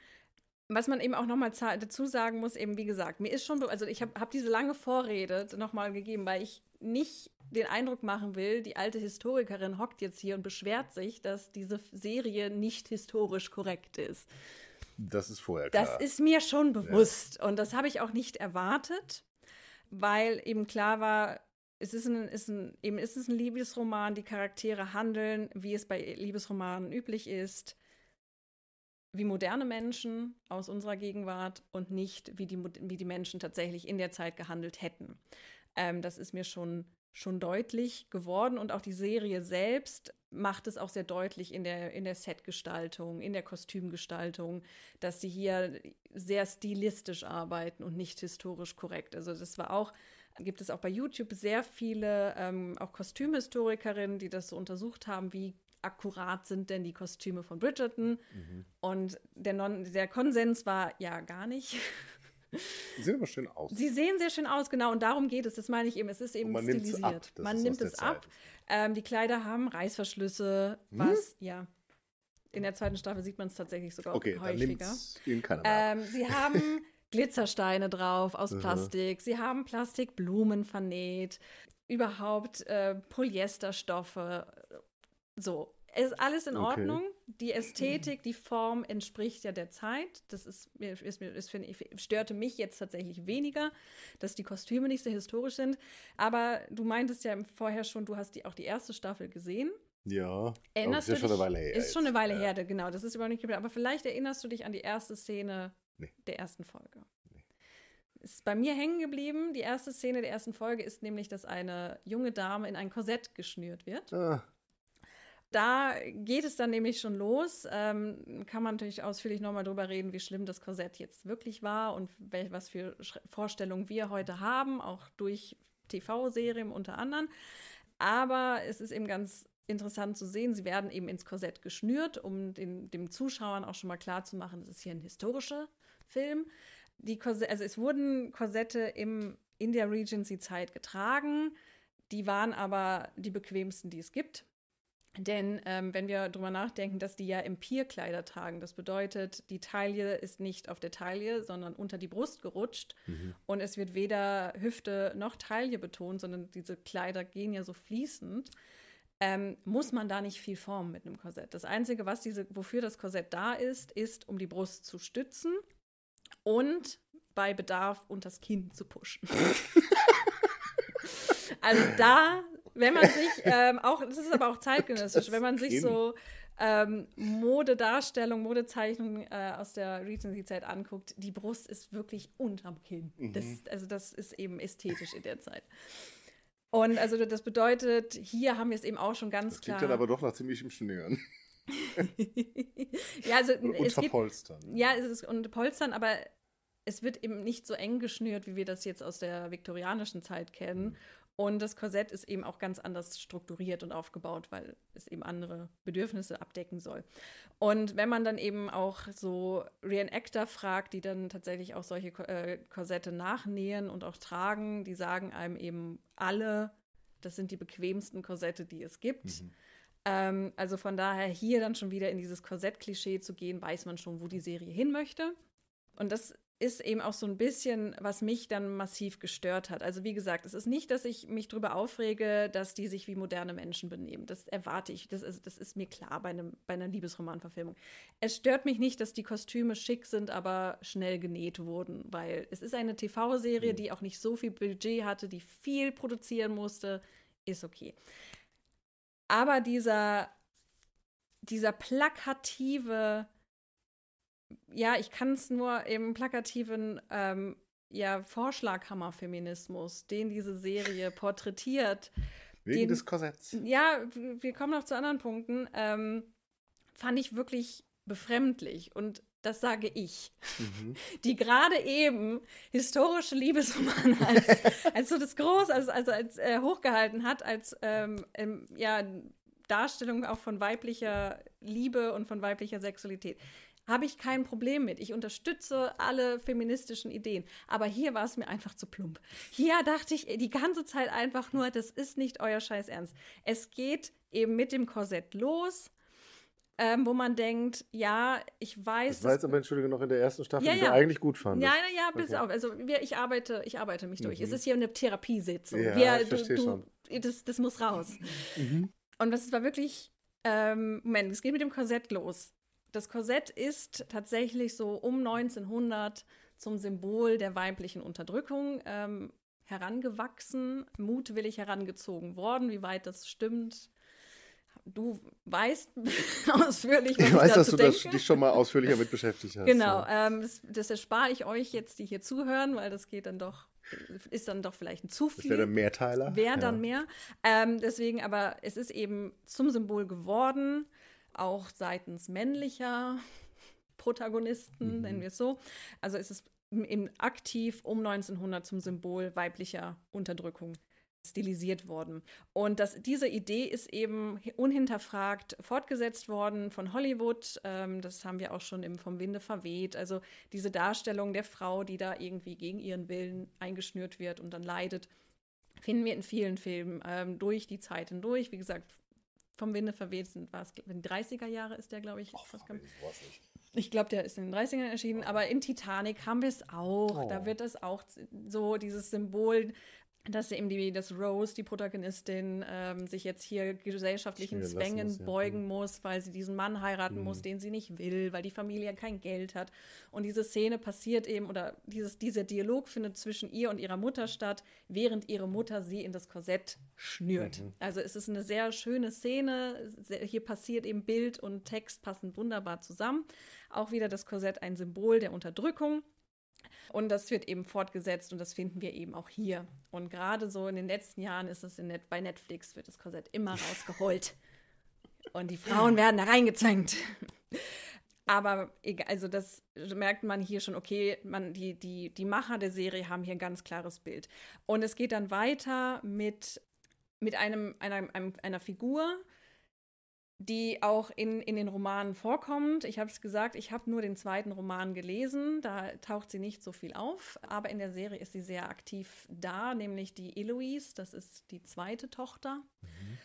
was man eben auch nochmal dazu sagen muss, eben wie gesagt, mir ist schon, also ich habe hab diese lange Vorrede nochmal gegeben, weil ich nicht den Eindruck machen will, die alte Historikerin hockt jetzt hier und beschwert sich, dass diese Serie nicht historisch korrekt ist. Das ist vorher klar. Das ist mir schon bewusst ja. und das habe ich auch nicht erwartet, weil eben klar war, es ist ein, ist ein, eben ist es ein Liebesroman, die Charaktere handeln, wie es bei Liebesromanen üblich ist wie moderne Menschen aus unserer Gegenwart und nicht wie die, wie die Menschen tatsächlich in der Zeit gehandelt hätten. Ähm, das ist mir schon, schon deutlich geworden und auch die Serie selbst macht es auch sehr deutlich in der, in der Setgestaltung, in der Kostümgestaltung, dass sie hier sehr stilistisch arbeiten und nicht historisch korrekt. Also das war auch, gibt es auch bei YouTube sehr viele ähm, auch Kostümhistorikerinnen, die das so untersucht haben, wie akkurat sind denn die Kostüme von Bridgerton? Mhm. Und der, non, der Konsens war ja gar nicht. Sie sehen aber schön aus. Sie sehen sehr schön aus, genau. Und darum geht es. Das meine ich eben. Es ist eben man stilisiert. Man nimmt es ab. Ähm, die Kleider haben Reißverschlüsse. Hm? Was? Ja. In der zweiten Staffel sieht man es tatsächlich sogar okay, häufiger. Ihnen keiner ähm, sie haben Glitzersteine drauf aus Plastik. sie haben Plastikblumen vernäht. Überhaupt äh, Polyesterstoffe so, ist alles in okay. Ordnung. Die Ästhetik, die Form entspricht ja der Zeit. Das ist, ist, ist, ist, störte mich jetzt tatsächlich weniger, dass die Kostüme nicht so historisch sind. Aber du meintest ja vorher schon, du hast die, auch die erste Staffel gesehen. Ja, erinnerst ist du dich, schon eine Weile her. Ist jetzt. schon eine Weile ja. her, genau. Das ist überhaupt nicht geblieben. Aber vielleicht erinnerst du dich an die erste Szene nee. der ersten Folge. Nee. Ist bei mir hängen geblieben. Die erste Szene der ersten Folge ist nämlich, dass eine junge Dame in ein Korsett geschnürt wird. Ah. Da geht es dann nämlich schon los. Ähm, kann man natürlich ausführlich nochmal drüber reden, wie schlimm das Korsett jetzt wirklich war und welch, was für Sch Vorstellungen wir heute haben, auch durch TV-Serien unter anderem. Aber es ist eben ganz interessant zu sehen. Sie werden eben ins Korsett geschnürt, um den, dem Zuschauern auch schon mal klar zu machen, es ist hier ein historischer Film. Die Korsett, also es wurden Korsette im, in der Regency-Zeit getragen. Die waren aber die bequemsten, die es gibt. Denn ähm, wenn wir darüber nachdenken, dass die ja Empirkleider tragen, das bedeutet, die Taille ist nicht auf der Taille, sondern unter die Brust gerutscht. Mhm. Und es wird weder Hüfte noch Taille betont, sondern diese Kleider gehen ja so fließend. Ähm, muss man da nicht viel formen mit einem Korsett. Das Einzige, was diese, wofür das Korsett da ist, ist, um die Brust zu stützen und bei Bedarf unters Kinn zu pushen. also da wenn man sich ähm, auch, das ist aber auch zeitgenössisch, wenn man sich so ähm, Modedarstellung, Modezeichnung äh, aus der Regency-Zeit anguckt, die Brust ist wirklich unterm Kinn. Mhm. Das, also das ist eben ästhetisch in der Zeit. Und also das bedeutet, hier haben wir es eben auch schon ganz das klar. Klingt dann aber doch nach ziemlichem Schnüren. ja, also und es unter gibt, Ja, es ist und Polstern, aber es wird eben nicht so eng geschnürt, wie wir das jetzt aus der viktorianischen Zeit kennen. Mhm. Und das Korsett ist eben auch ganz anders strukturiert und aufgebaut, weil es eben andere Bedürfnisse abdecken soll. Und wenn man dann eben auch so Reenactor fragt, die dann tatsächlich auch solche äh, Korsette nachnähen und auch tragen, die sagen einem eben alle, das sind die bequemsten Korsette, die es gibt. Mhm. Ähm, also von daher hier dann schon wieder in dieses Korsett-Klischee zu gehen, weiß man schon, wo die Serie hin möchte. Und das ist eben auch so ein bisschen, was mich dann massiv gestört hat. Also wie gesagt, es ist nicht, dass ich mich darüber aufrege, dass die sich wie moderne Menschen benehmen. Das erwarte ich, das ist, das ist mir klar bei, einem, bei einer Liebesromanverfilmung. Es stört mich nicht, dass die Kostüme schick sind, aber schnell genäht wurden, weil es ist eine TV-Serie, mhm. die auch nicht so viel Budget hatte, die viel produzieren musste. Ist okay. Aber dieser, dieser plakative ja, ich kann es nur im plakativen ähm, ja, Vorschlaghammer-Feminismus, den diese Serie porträtiert. Wegen den, des Korsetts. Ja, wir kommen noch zu anderen Punkten. Ähm, fand ich wirklich befremdlich und das sage ich, mhm. die gerade eben historische Liebesromane als, als so das Groß, also, also als äh, hochgehalten hat, als ähm, ähm, ja, Darstellung auch von weiblicher Liebe und von weiblicher Sexualität. Habe ich kein Problem mit. Ich unterstütze alle feministischen Ideen. Aber hier war es mir einfach zu plump. Hier dachte ich die ganze Zeit einfach nur, das ist nicht euer Scheiß Ernst. Es geht eben mit dem Korsett los. Ähm, wo man denkt, ja, ich weiß. Das war jetzt aber, Entschuldige, noch in der ersten Staffel, ja, ja. die wir eigentlich gut fanden. Ja, na, ja, bis okay. auf. Also wir, ich, arbeite, ich arbeite mich durch. Mhm. Es ist hier eine Therapiesitzung. Ja, wir, ich du, du, schon. Das, das muss raus. Mhm. Und das war wirklich, ähm, Moment, es geht mit dem Korsett los. Das Korsett ist tatsächlich so um 1900 zum Symbol der weiblichen Unterdrückung ähm, herangewachsen, mutwillig herangezogen worden. Wie weit das stimmt, du weißt ausführlich, was ich, ich weiß, dass du das, dich schon mal ausführlicher mit beschäftigt hast. Genau, ja. ähm, das, das, erspare ich euch jetzt, die hier zuhören, weil das geht dann doch, ist dann doch vielleicht ein Zufall. viel. wäre dann Mehrteiler. Wäre ja. mehr. Ähm, deswegen, aber es ist eben zum Symbol geworden auch seitens männlicher Protagonisten, mhm. nennen wir es so. Also ist es im aktiv um 1900 zum Symbol weiblicher Unterdrückung stilisiert worden. Und das, diese Idee ist eben unhinterfragt fortgesetzt worden von Hollywood. Ähm, das haben wir auch schon im Vom Winde verweht. Also diese Darstellung der Frau, die da irgendwie gegen ihren Willen eingeschnürt wird und dann leidet, finden wir in vielen Filmen ähm, durch die Zeit hindurch. Wie gesagt, vom Winde verweht sind, war es, in den 30er Jahre ist der, glaube ich. Och, fast kam, ich glaube, der ist in den 30ern erschienen, oh. aber in Titanic haben wir es auch. Oh. Da wird es auch so dieses Symbol dass eben die, dass Rose, die Protagonistin, ähm, sich jetzt hier gesellschaftlichen Zwängen muss, ja. beugen muss, weil sie diesen Mann heiraten mhm. muss, den sie nicht will, weil die Familie kein Geld hat. Und diese Szene passiert eben, oder dieses, dieser Dialog findet zwischen ihr und ihrer Mutter statt, während ihre Mutter sie in das Korsett schnürt. Mhm. Also es ist eine sehr schöne Szene. Hier passiert eben Bild und Text passen wunderbar zusammen. Auch wieder das Korsett ein Symbol der Unterdrückung. Und das wird eben fortgesetzt und das finden wir eben auch hier. Und gerade so in den letzten Jahren ist es Net bei Netflix, wird das Korsett immer rausgeholt. und die Frauen werden da reingezwängt. Aber egal, also das merkt man hier schon, okay, man, die, die, die Macher der Serie haben hier ein ganz klares Bild. Und es geht dann weiter mit, mit einem, einer, einem, einer Figur, die auch in, in den Romanen vorkommt. Ich habe es gesagt, ich habe nur den zweiten Roman gelesen, da taucht sie nicht so viel auf, aber in der Serie ist sie sehr aktiv da, nämlich die Eloise, das ist die zweite Tochter. Mhm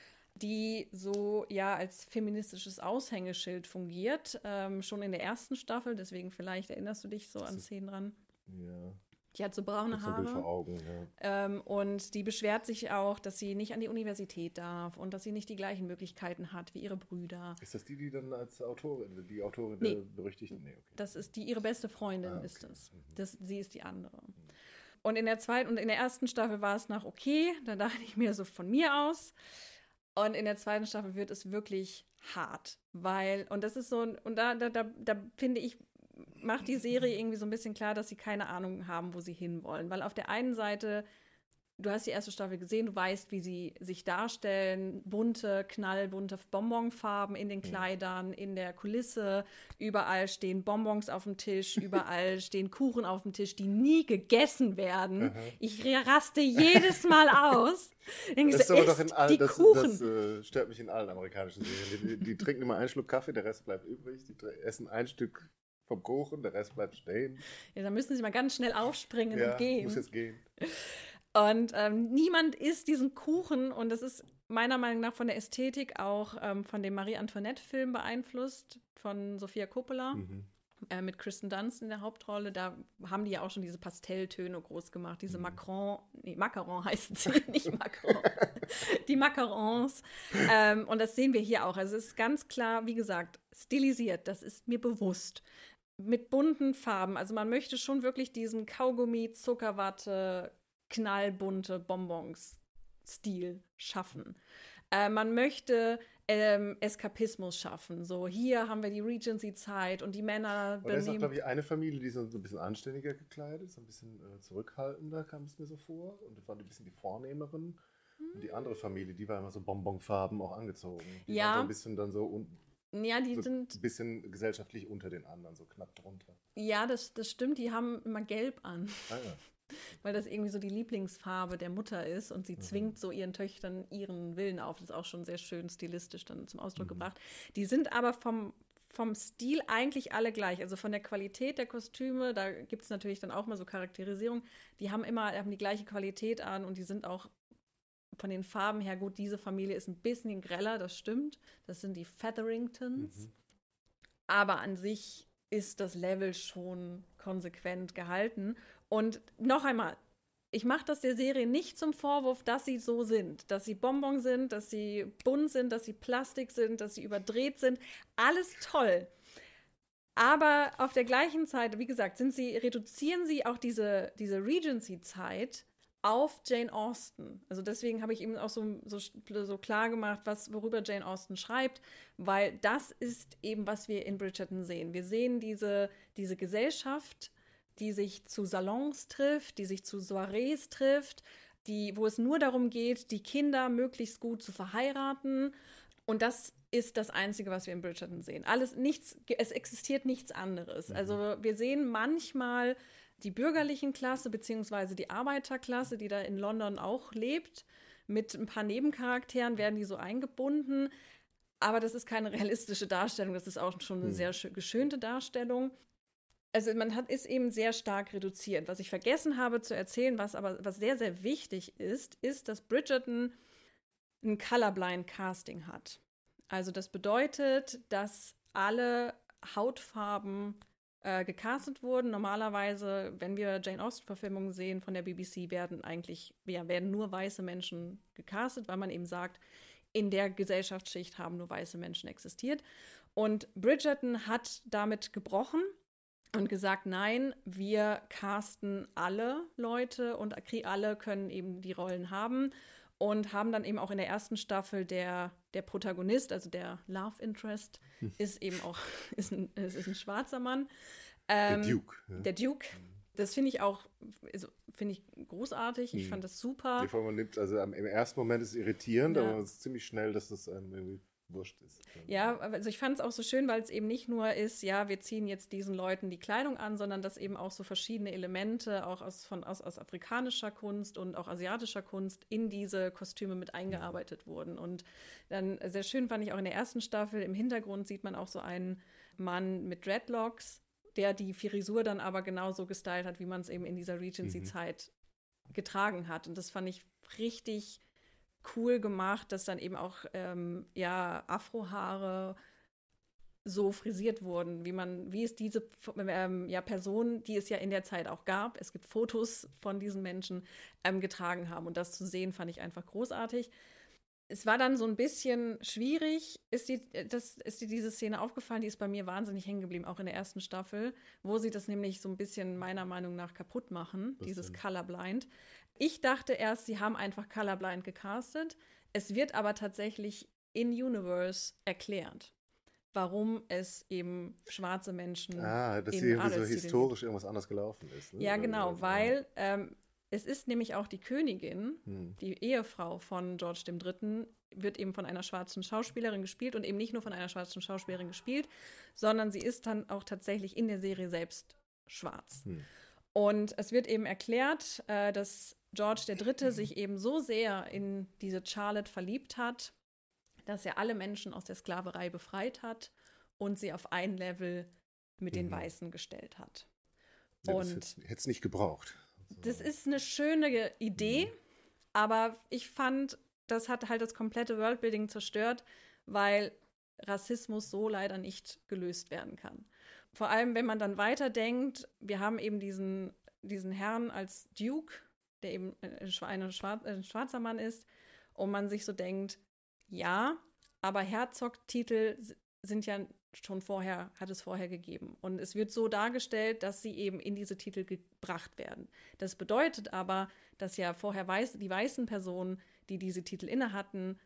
die so ja als feministisches Aushängeschild fungiert, ähm, schon in der ersten Staffel, deswegen vielleicht erinnerst du dich so das an Szenen dran. Ja, die hat so braune Haare. Vor Augen, ja. ähm, und die beschwert sich auch, dass sie nicht an die Universität darf und dass sie nicht die gleichen Möglichkeiten hat wie ihre Brüder. Ist das die, die dann als Autorin, die Autorin nee. der berüchtigten? Nee, okay. Das ist die, ihre beste Freundin ah, okay. ist es. Mhm. Das, sie ist die andere. Und in der zweiten und in der ersten Staffel war es nach okay, dann dachte ich mir so von mir aus. Und in der zweiten Staffel wird es wirklich hart, weil, und das ist so, und da, da, da, da finde ich, macht die Serie irgendwie so ein bisschen klar, dass sie keine Ahnung haben, wo sie hinwollen. Weil auf der einen Seite, du hast die erste Staffel gesehen, du weißt, wie sie sich darstellen. Bunte, knallbunte Bonbonfarben in den Kleidern, in der Kulisse. Überall stehen Bonbons auf dem Tisch, überall stehen Kuchen auf dem Tisch, die nie gegessen werden. Ich raste jedes Mal aus. Denke, das, so, aber doch in all, das, das äh, stört mich in allen amerikanischen Serien. Die, die, die trinken immer einen Schluck Kaffee, der Rest bleibt übrig. Die essen ein Stück vom Kuchen, der Rest bleibt stehen. Ja, dann müssen sie mal ganz schnell aufspringen ja, und gehen. muss jetzt gehen. Und ähm, niemand isst diesen Kuchen und das ist meiner Meinung nach von der Ästhetik auch ähm, von dem Marie-Antoinette-Film beeinflusst, von Sofia Coppola. Mhm. Äh, mit Kristen Dunst in der Hauptrolle, da haben die ja auch schon diese Pastelltöne groß gemacht, diese mhm. Macron, nee, Macaron heißen sie, nicht Macron, die Macarons. Ähm, und das sehen wir hier auch. Also es ist ganz klar, wie gesagt, stilisiert, das ist mir bewusst mit bunten Farben. Also man möchte schon wirklich diesen Kaugummi, Zuckerwatte, knallbunte Bonbons-Stil schaffen. Äh, man möchte ähm, Eskapismus schaffen. So, hier haben wir die Regency-Zeit und die Männer. Aber da ist auch, glaube ich, eine Familie, die ist so ein bisschen anständiger gekleidet, so ein bisschen äh, zurückhaltender, kam es mir so vor. Und das waren ein bisschen die Vornehmeren. Hm. Und die andere Familie, die war immer so Bonbonfarben auch angezogen. Die ja. Waren so ein bisschen dann so ja, die so sind. Ein bisschen gesellschaftlich unter den anderen, so knapp drunter. Ja, das, das stimmt. Die haben immer gelb an. Ah, ja. Weil das irgendwie so die Lieblingsfarbe der Mutter ist und sie mhm. zwingt so ihren Töchtern ihren Willen auf. Das ist auch schon sehr schön stilistisch dann zum Ausdruck mhm. gebracht. Die sind aber vom, vom Stil eigentlich alle gleich. Also von der Qualität der Kostüme, da gibt es natürlich dann auch mal so Charakterisierung. Die haben immer haben die gleiche Qualität an und die sind auch von den Farben her, gut, diese Familie ist ein bisschen greller, das stimmt. Das sind die Featheringtons. Mhm. Aber an sich ist das Level schon konsequent gehalten. Und noch einmal, ich mache das der Serie nicht zum Vorwurf, dass sie so sind, dass sie Bonbon sind, dass sie bunt sind, dass sie Plastik sind, dass sie überdreht sind. Alles toll. Aber auf der gleichen Zeit, wie gesagt, sie, reduzieren sie auch diese, diese Regency-Zeit auf Jane Austen. Also deswegen habe ich eben auch so, so, so, klar gemacht, was, worüber Jane Austen schreibt, weil das ist eben, was wir in Bridgerton sehen. Wir sehen diese, diese Gesellschaft, die sich zu Salons trifft, die sich zu Soirees trifft, die, wo es nur darum geht, die Kinder möglichst gut zu verheiraten. Und das ist das Einzige, was wir in Bridgerton sehen. Alles, nichts, es existiert nichts anderes. Mhm. Also wir sehen manchmal die bürgerlichen Klasse beziehungsweise die Arbeiterklasse, die da in London auch lebt. Mit ein paar Nebencharakteren werden die so eingebunden. Aber das ist keine realistische Darstellung, das ist auch schon eine hm. sehr geschönte Darstellung. Also man hat, ist eben sehr stark reduziert. Was ich vergessen habe zu erzählen, was aber was sehr, sehr wichtig ist, ist, dass Bridgerton ein colorblind Casting hat. Also das bedeutet, dass alle Hautfarben äh, gecastet wurden. Normalerweise, wenn wir Jane Austen-Verfilmungen sehen von der BBC, werden eigentlich ja, werden nur weiße Menschen gecastet, weil man eben sagt, in der Gesellschaftsschicht haben nur weiße Menschen existiert. Und Bridgerton hat damit gebrochen und gesagt, nein, wir casten alle Leute und alle können eben die Rollen haben und haben dann eben auch in der ersten Staffel der, der Protagonist, also der Love Interest, hm. ist eben auch ist ein, ist ein schwarzer Mann. Ähm, der Duke. Ja. Der Duke. Hm. Das finde ich auch also finde ich großartig. Ich hm. fand das super. Die Form, man nimmt, also im ersten Moment ist es irritierend, ja. aber es ist ziemlich schnell, dass das einem ähm, irgendwie wurscht ist. Ja, also ich fand es auch so schön, weil es eben nicht nur ist, ja, wir ziehen jetzt diesen Leuten die Kleidung an, sondern dass eben auch so verschiedene Elemente auch aus, von, aus, aus afrikanischer Kunst und auch asiatischer Kunst in diese Kostüme mit eingearbeitet ja. wurden. Und dann äh, sehr schön fand ich auch in der ersten Staffel, im Hintergrund sieht man auch so einen Mann mit Dreadlocks, der die Frisur dann aber genauso gestylt hat, wie man es eben in dieser Regency-Zeit mhm. getragen hat. Und das fand ich richtig cool gemacht, dass dann eben auch ähm, ja Afrohaare so frisiert wurden, wie man, wie es diese ähm, ja, Personen, die es ja in der Zeit auch gab, es gibt Fotos von diesen Menschen, ähm, getragen haben. Und das zu sehen, fand ich einfach großartig. Es war dann so ein bisschen schwierig, ist, die, äh, das, ist dir diese Szene aufgefallen, die ist bei mir wahnsinnig hängen geblieben, auch in der ersten Staffel, wo sie das nämlich so ein bisschen meiner Meinung nach kaputt machen, Was dieses denn? Colorblind. Ich dachte erst, sie haben einfach colorblind gecastet. Es wird aber tatsächlich in Universe erklärt, warum es eben schwarze Menschen. Ah, dass hier so historisch gibt. irgendwas anders gelaufen ist. Ne? Ja, genau, ja. weil ähm, es ist nämlich auch die Königin, hm. die Ehefrau von George III., wird eben von einer schwarzen Schauspielerin gespielt und eben nicht nur von einer schwarzen Schauspielerin gespielt, sondern sie ist dann auch tatsächlich in der Serie selbst schwarz. Hm. Und es wird eben erklärt, äh, dass George III. Mhm. sich eben so sehr in diese Charlotte verliebt hat, dass er alle Menschen aus der Sklaverei befreit hat und sie auf ein Level mit mhm. den Weißen gestellt hat. Ja, und hätte es nicht gebraucht. Also das ist eine schöne Idee, mhm. aber ich fand, das hat halt das komplette Worldbuilding zerstört, weil Rassismus so leider nicht gelöst werden kann. Vor allem, wenn man dann weiterdenkt, wir haben eben diesen, diesen Herrn als Duke der eben äh, ein, schwarzer Mann ist und man sich so denkt, ja, aber Herzog-Titel sind ja schon vorher, hat es vorher gegeben. Und es wird so dargestellt, dass sie eben in diese Titel gebracht werden. Das bedeutet aber, dass ja vorher weiß, die weißen Personen, die diese Titel inne hatten,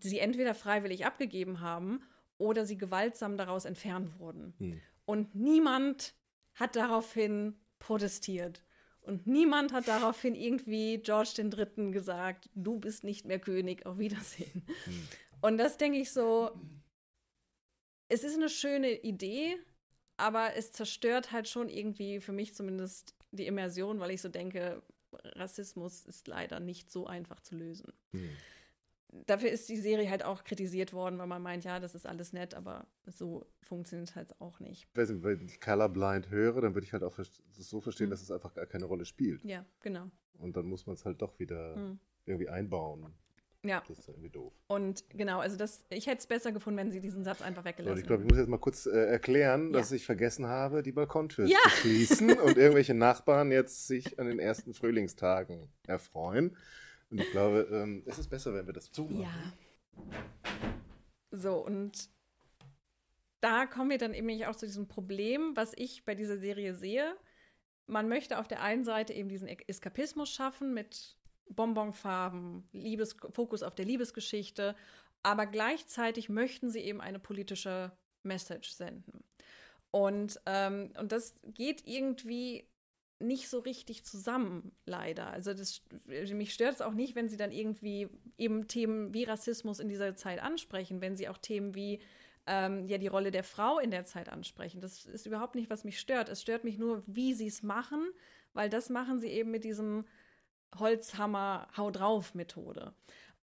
sie entweder freiwillig abgegeben haben oder sie gewaltsam daraus entfernt wurden. Hm. Und niemand hat daraufhin protestiert. Und niemand hat daraufhin irgendwie George III. gesagt, du bist nicht mehr König, auf Wiedersehen. Hm. Und das denke ich so, es ist eine schöne Idee, aber es zerstört halt schon irgendwie für mich zumindest die Immersion, weil ich so denke, Rassismus ist leider nicht so einfach zu lösen. Mhm dafür ist die Serie halt auch kritisiert worden, weil man meint, ja, das ist alles nett, aber so funktioniert es halt auch nicht. wenn ich Colorblind höre, dann würde ich halt auch das so verstehen, mhm. dass es einfach gar keine Rolle spielt. Ja, genau. Und dann muss man es halt doch wieder mhm. irgendwie einbauen. Ja. Das ist irgendwie doof. Und genau, also das, ich hätte es besser gefunden, wenn sie diesen Satz einfach weggelassen hätten. Ich glaube, ich muss jetzt mal kurz äh, erklären, ja. dass ich vergessen habe, die Balkontür ja. zu schließen und irgendwelche Nachbarn jetzt sich an den ersten Frühlingstagen erfreuen. Und ich glaube, ähm, es ist besser, wenn wir das zumachen. Ja. So, und da kommen wir dann eben auch zu diesem Problem, was ich bei dieser Serie sehe. Man möchte auf der einen Seite eben diesen Eskapismus schaffen mit Bonbonfarben, Liebes Fokus auf der Liebesgeschichte, aber gleichzeitig möchten sie eben eine politische Message senden. Und, ähm, und das geht irgendwie nicht so richtig zusammen, leider. Also das, äh, mich stört es auch nicht, wenn sie dann irgendwie eben Themen wie Rassismus in dieser Zeit ansprechen, wenn sie auch Themen wie ähm, ja die Rolle der Frau in der Zeit ansprechen. Das ist überhaupt nicht, was mich stört. Es stört mich nur, wie sie es machen, weil das machen sie eben mit diesem Holzhammer-Hau-drauf-Methode.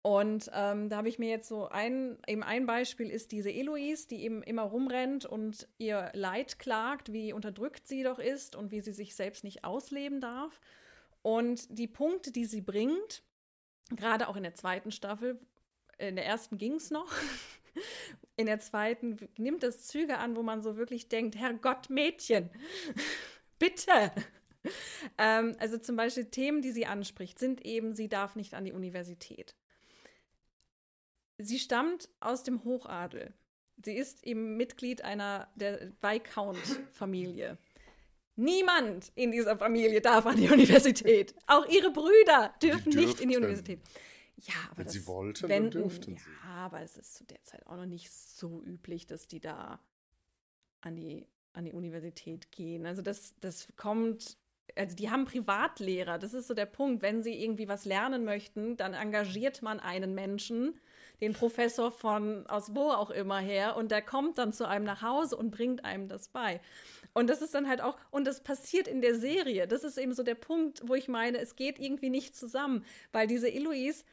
Und ähm, da habe ich mir jetzt so ein, eben ein Beispiel ist diese Eloise, die eben immer rumrennt und ihr Leid klagt, wie unterdrückt sie doch ist und wie sie sich selbst nicht ausleben darf. Und die Punkte, die sie bringt, gerade auch in der zweiten Staffel, in der ersten ging es noch, in der zweiten nimmt es Züge an, wo man so wirklich denkt, Herrgott, Mädchen, bitte. Ähm, also zum Beispiel Themen, die sie anspricht, sind eben, sie darf nicht an die Universität. Sie stammt aus dem Hochadel. Sie ist eben Mitglied einer der Viscount-Familie. Niemand in dieser Familie darf an die Universität. Auch ihre Brüder dürfen nicht in die Universität. Ja, aber wenn das, sie wollten, wenn, dann dürften ja, sie. Ja, aber es ist zu der Zeit auch noch nicht so üblich, dass die da an die, an die Universität gehen. Also das, das kommt, also die haben Privatlehrer, das ist so der Punkt. Wenn sie irgendwie was lernen möchten, dann engagiert man einen Menschen, den Professor von aus wo auch immer her und der kommt dann zu einem nach Hause und bringt einem das bei. Und das ist dann halt auch, und das passiert in der Serie. Das ist eben so der Punkt, wo ich meine, es geht irgendwie nicht zusammen, weil diese Eloise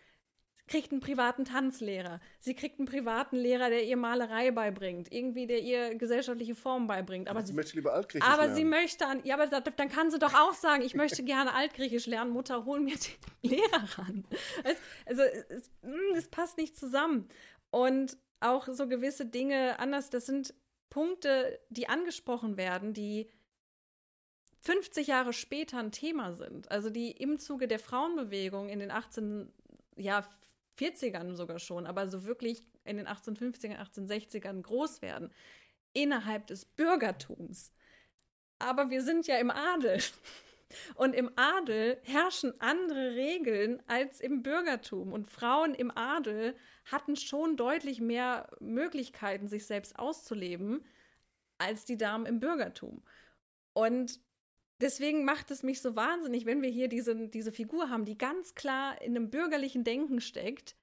kriegt einen privaten Tanzlehrer. Sie kriegt einen privaten Lehrer, der ihr Malerei beibringt, irgendwie der ihr gesellschaftliche Formen beibringt. Aber sie, sie möchte lieber Altgriechisch aber lernen. Aber sie möchte an, ja, aber dann kann sie doch auch sagen, ich möchte gerne Altgriechisch lernen. Mutter, hol mir den Lehrer ran. Also es, hm, es passt nicht zusammen. Und auch so gewisse Dinge anders. Das sind Punkte, die angesprochen werden, die 50 Jahre später ein Thema sind. Also die im Zuge der Frauenbewegung in den 18, ja, 40ern sogar schon, aber so wirklich in den 1850ern, 1860ern groß werden, innerhalb des Bürgertums. Aber wir sind ja im Adel. Und im Adel herrschen andere Regeln als im Bürgertum. Und Frauen im Adel hatten schon deutlich mehr Möglichkeiten, sich selbst auszuleben, als die Damen im Bürgertum. Und deswegen macht es mich so wahnsinnig, wenn wir hier diese, diese Figur haben, die ganz klar in einem bürgerlichen Denken steckt,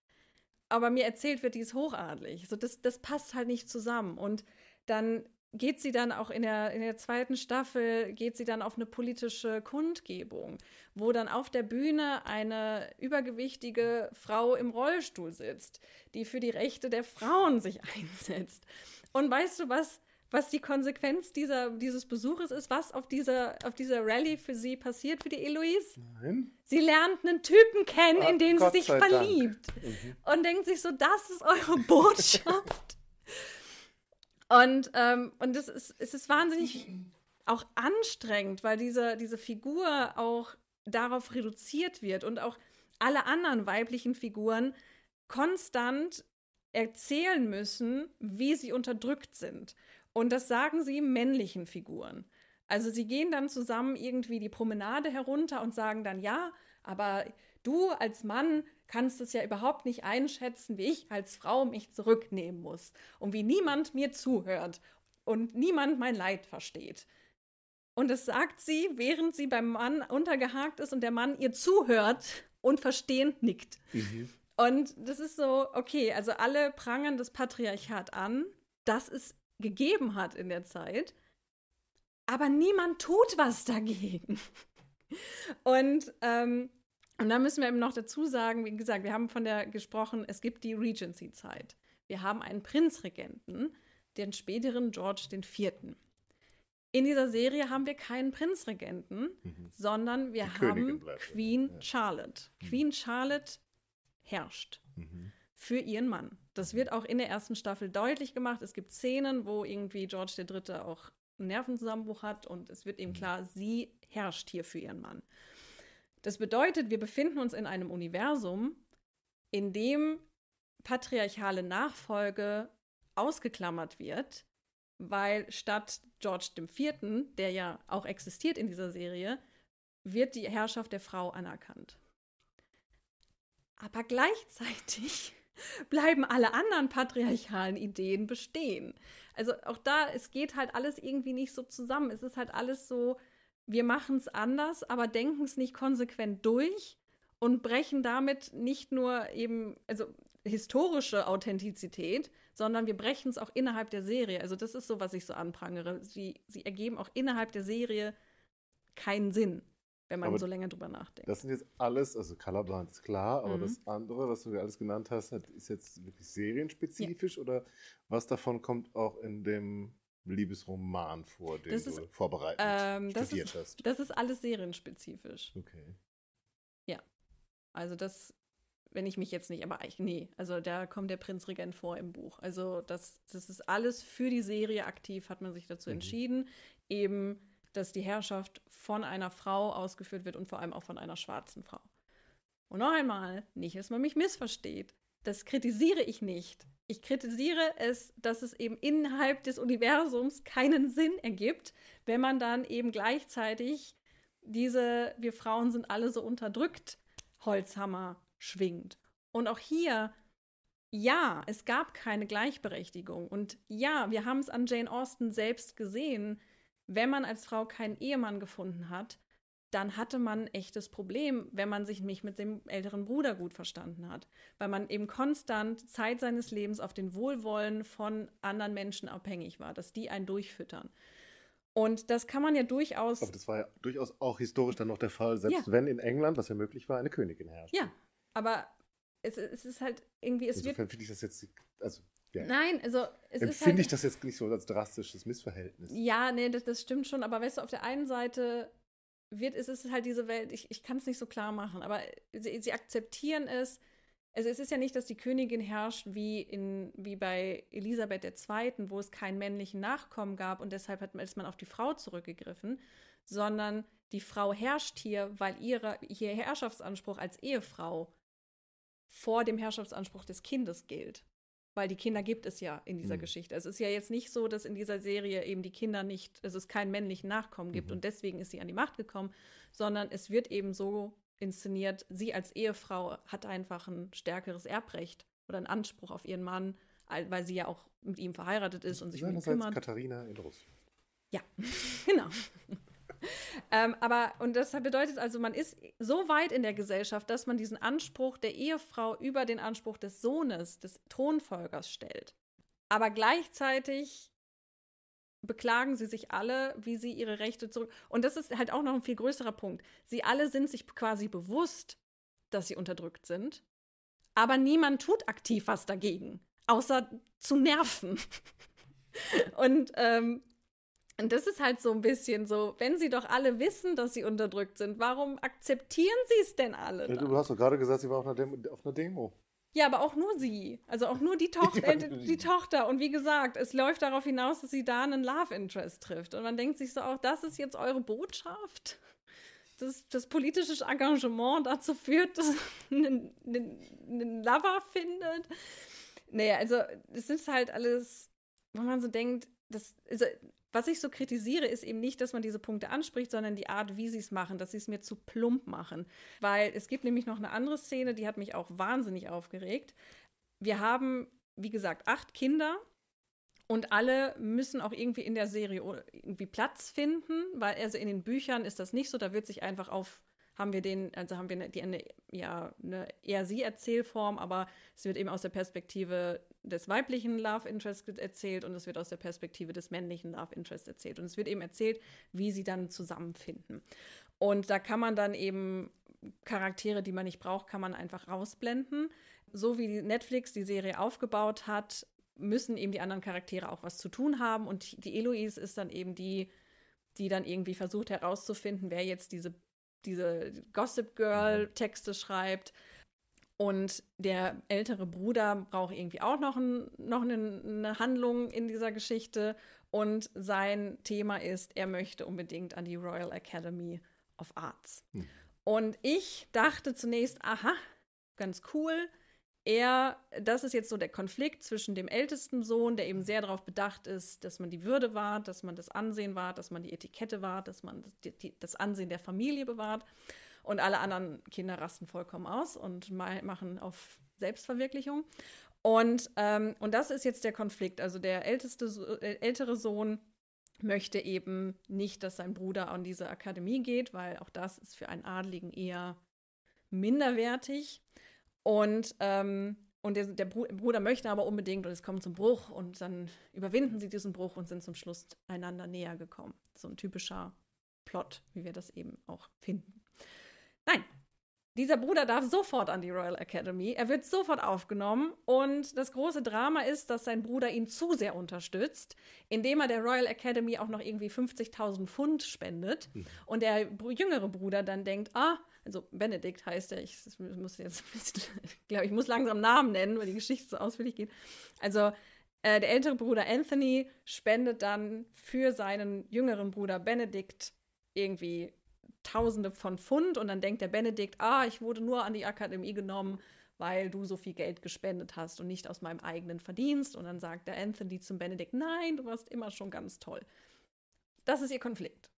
aber mir erzählt wird, die ist hochadlig. So, das, das passt halt nicht zusammen. Und dann geht sie dann auch in der, in der zweiten Staffel, geht sie dann auf eine politische Kundgebung, wo dann auf der Bühne eine übergewichtige Frau im Rollstuhl sitzt, die für die Rechte der Frauen sich einsetzt. Und weißt du was? was die Konsequenz dieser, dieses Besuches ist, was auf dieser, auf dieser Rallye für sie passiert, für die Eloise? Nein. Sie lernt einen Typen kennen, ah, in den Gott sie sich verliebt. Mhm. Und denkt sich so, das ist eure Botschaft. und, ähm, und das ist, es ist wahnsinnig auch anstrengend, weil diese, diese Figur auch darauf reduziert wird und auch alle anderen weiblichen Figuren konstant erzählen müssen, wie sie unterdrückt sind. Und das sagen sie männlichen Figuren. Also sie gehen dann zusammen irgendwie die Promenade herunter und sagen dann, ja, aber du als Mann kannst es ja überhaupt nicht einschätzen, wie ich als Frau mich zurücknehmen muss und wie niemand mir zuhört und niemand mein Leid versteht. Und das sagt sie, während sie beim Mann untergehakt ist und der Mann ihr zuhört und verstehend nickt. Mhm. Und das ist so, okay, also alle prangen das Patriarchat an. Das ist gegeben hat in der Zeit. Aber niemand tut was dagegen. Und, ähm, und da müssen wir eben noch dazu sagen, wie gesagt, wir haben von der gesprochen, es gibt die Regency-Zeit. Wir haben einen Prinzregenten, den späteren George IV. In dieser Serie haben wir keinen Prinzregenten, mhm. sondern wir die haben Queen ja. Charlotte. Queen mhm. Charlotte herrscht mhm. für ihren Mann das wird auch in der ersten Staffel deutlich gemacht. Es gibt Szenen, wo irgendwie George der Dritte auch einen Nervenzusammenbruch hat und es wird ihm mhm. klar, sie herrscht hier für ihren Mann. Das bedeutet, wir befinden uns in einem Universum, in dem patriarchale Nachfolge ausgeklammert wird, weil statt George IV., der ja auch existiert in dieser Serie, wird die Herrschaft der Frau anerkannt. Aber gleichzeitig bleiben alle anderen patriarchalen Ideen bestehen. Also auch da, es geht halt alles irgendwie nicht so zusammen. Es ist halt alles so, wir machen es anders, aber denken es nicht konsequent durch und brechen damit nicht nur eben, also historische Authentizität, sondern wir brechen es auch innerhalb der Serie. Also das ist so, was ich so anprangere. Sie, sie ergeben auch innerhalb der Serie keinen Sinn wenn man aber so länger drüber nachdenkt. Das sind jetzt alles, also Colorblind ist klar, aber mhm. das andere, was du alles genannt hast, ist jetzt wirklich serienspezifisch ja. oder was davon kommt auch in dem Liebesroman vor, den das du vorbereitet ähm, das studiert ist, hast? Das ist alles serienspezifisch. Okay. Ja. Also das, wenn ich mich jetzt nicht, aber ich, nee, also da kommt der Prinzregent vor im Buch. Also das, das ist alles für die Serie aktiv, hat man sich dazu mhm. entschieden. Eben dass die Herrschaft von einer Frau ausgeführt wird und vor allem auch von einer schwarzen Frau. Und noch einmal, nicht, dass man mich missversteht. Das kritisiere ich nicht. Ich kritisiere es, dass es eben innerhalb des Universums keinen Sinn ergibt, wenn man dann eben gleichzeitig diese Wir Frauen sind alle so unterdrückt Holzhammer schwingt. Und auch hier, ja, es gab keine Gleichberechtigung. Und ja, wir haben es an Jane Austen selbst gesehen, wenn man als Frau keinen Ehemann gefunden hat, dann hatte man ein echtes Problem, wenn man sich nicht mit dem älteren Bruder gut verstanden hat, weil man eben konstant Zeit seines Lebens auf den Wohlwollen von anderen Menschen abhängig war, dass die einen durchfüttern. Und das kann man ja durchaus. Aber das war ja durchaus auch historisch dann noch der Fall, selbst ja. wenn in England, was ja möglich war, eine Königin herrscht. Ja, aber es, es ist halt irgendwie. Es Insofern finde ich das jetzt, also ja. Nein, also es Empfinde ist halt, ich das jetzt nicht so als drastisches Missverhältnis. Ja, nee, das, das stimmt schon. Aber weißt du, auf der einen Seite wird, es ist halt diese Welt, ich, ich kann es nicht so klar machen, aber sie, sie, akzeptieren es. Also es ist ja nicht, dass die Königin herrscht wie, in, wie bei Elisabeth II., wo es keinen männlichen Nachkommen gab und deshalb hat, ist man auf die Frau zurückgegriffen, sondern die Frau herrscht hier, weil ihre, ihr Herrschaftsanspruch als Ehefrau vor dem Herrschaftsanspruch des Kindes gilt weil die Kinder gibt es ja in dieser mhm. Geschichte. Es ist ja jetzt nicht so, dass in dieser Serie eben die Kinder nicht, dass also es keinen männlichen Nachkommen gibt mhm. und deswegen ist sie an die Macht gekommen, sondern es wird eben so inszeniert, sie als Ehefrau hat einfach ein stärkeres Erbrecht oder einen Anspruch auf ihren Mann, weil sie ja auch mit ihm verheiratet ist und sich um ihn kümmert. Katharina in Russland. Ja, genau. Ähm, aber, und das bedeutet also, man ist so weit in der Gesellschaft, dass man diesen Anspruch der Ehefrau über den Anspruch des Sohnes, des Thronfolgers stellt. Aber gleichzeitig beklagen sie sich alle, wie sie ihre Rechte zurück. Und das ist halt auch noch ein viel größerer Punkt. Sie alle sind sich quasi bewusst, dass sie unterdrückt sind, aber niemand tut aktiv was dagegen, außer zu nerven. und ähm, und das ist halt so ein bisschen so, wenn sie doch alle wissen, dass sie unterdrückt sind, warum akzeptieren sie es denn alle? Ja, du hast doch gerade gesagt, sie war auf einer, Demo, auf einer, Demo, Ja, aber auch nur sie. Also auch nur die Tochter, äh, die Tochter. Und wie gesagt, es läuft darauf hinaus, dass sie da einen Love Interest trifft. Und man denkt sich so auch, das ist jetzt eure Botschaft? Dass das politische Engagement dazu führt, dass einen, einen, einen Lover findet. Naja, also es ist halt alles, wenn man so denkt, das, also was ich so kritisiere, ist eben nicht, dass man diese Punkte anspricht, sondern die Art, wie sie es machen, dass sie es mir zu plump machen. Weil es gibt nämlich noch eine andere Szene, die hat mich auch wahnsinnig aufgeregt. Wir haben, wie gesagt, acht Kinder und alle müssen auch irgendwie in der Serie irgendwie Platz finden, weil also in den Büchern ist das nicht so, da wird sich einfach auf haben wir den, also haben wir eine, die, eine, ja, eine eher sie Erzählform, aber es wird eben aus der Perspektive des weiblichen Love Interest erzählt und es wird aus der Perspektive des männlichen Love Interest erzählt. Und es wird eben erzählt, wie sie dann zusammenfinden. Und da kann man dann eben Charaktere, die man nicht braucht, kann man einfach rausblenden. So wie Netflix die Serie aufgebaut hat, müssen eben die anderen Charaktere auch was zu tun haben. Und die Eloise ist dann eben die, die dann irgendwie versucht herauszufinden, wer jetzt diese, diese Gossip Girl-Texte schreibt und der ältere Bruder braucht irgendwie auch noch, ein, noch eine, eine Handlung in dieser Geschichte. Und sein Thema ist, er möchte unbedingt an die Royal Academy of Arts. Hm. Und ich dachte zunächst, aha, ganz cool. Er, das ist jetzt so der Konflikt zwischen dem ältesten Sohn, der eben sehr darauf bedacht ist, dass man die Würde wahrt, dass man das Ansehen wahrt, dass man die Etikette wahrt, dass man das, die, das Ansehen der Familie bewahrt. Und alle anderen Kinder rasten vollkommen aus und machen auf Selbstverwirklichung. Und, ähm, und das ist jetzt der Konflikt. Also der älteste, äh, ältere Sohn möchte eben nicht, dass sein Bruder an diese Akademie geht, weil auch das ist für einen Adligen eher minderwertig. Und, ähm, und der, der, Bruder möchte aber unbedingt und es kommt zum Bruch und dann überwinden sie diesen Bruch und sind zum Schluss einander näher gekommen. So ein typischer Plot, wie wir das eben auch finden. Nein, dieser Bruder darf sofort an die Royal Academy. Er wird sofort aufgenommen. Und das große Drama ist, dass sein Bruder ihn zu sehr unterstützt, indem er der Royal Academy auch noch irgendwie 50.000 Pfund spendet. Hm. Und der jüngere Bruder dann denkt, ah, also Benedikt heißt er, ich muss jetzt glaube, ich muss langsam Namen nennen, weil die Geschichte so ausführlich geht. Also äh, der ältere Bruder Anthony spendet dann für seinen jüngeren Bruder Benedikt irgendwie Tausende von Pfund und dann denkt der Benedikt, ah, ich wurde nur an die Akademie genommen, weil du so viel Geld gespendet hast und nicht aus meinem eigenen Verdienst. Und dann sagt der Anthony zum Benedikt, nein, du warst immer schon ganz toll. Das ist ihr Konflikt.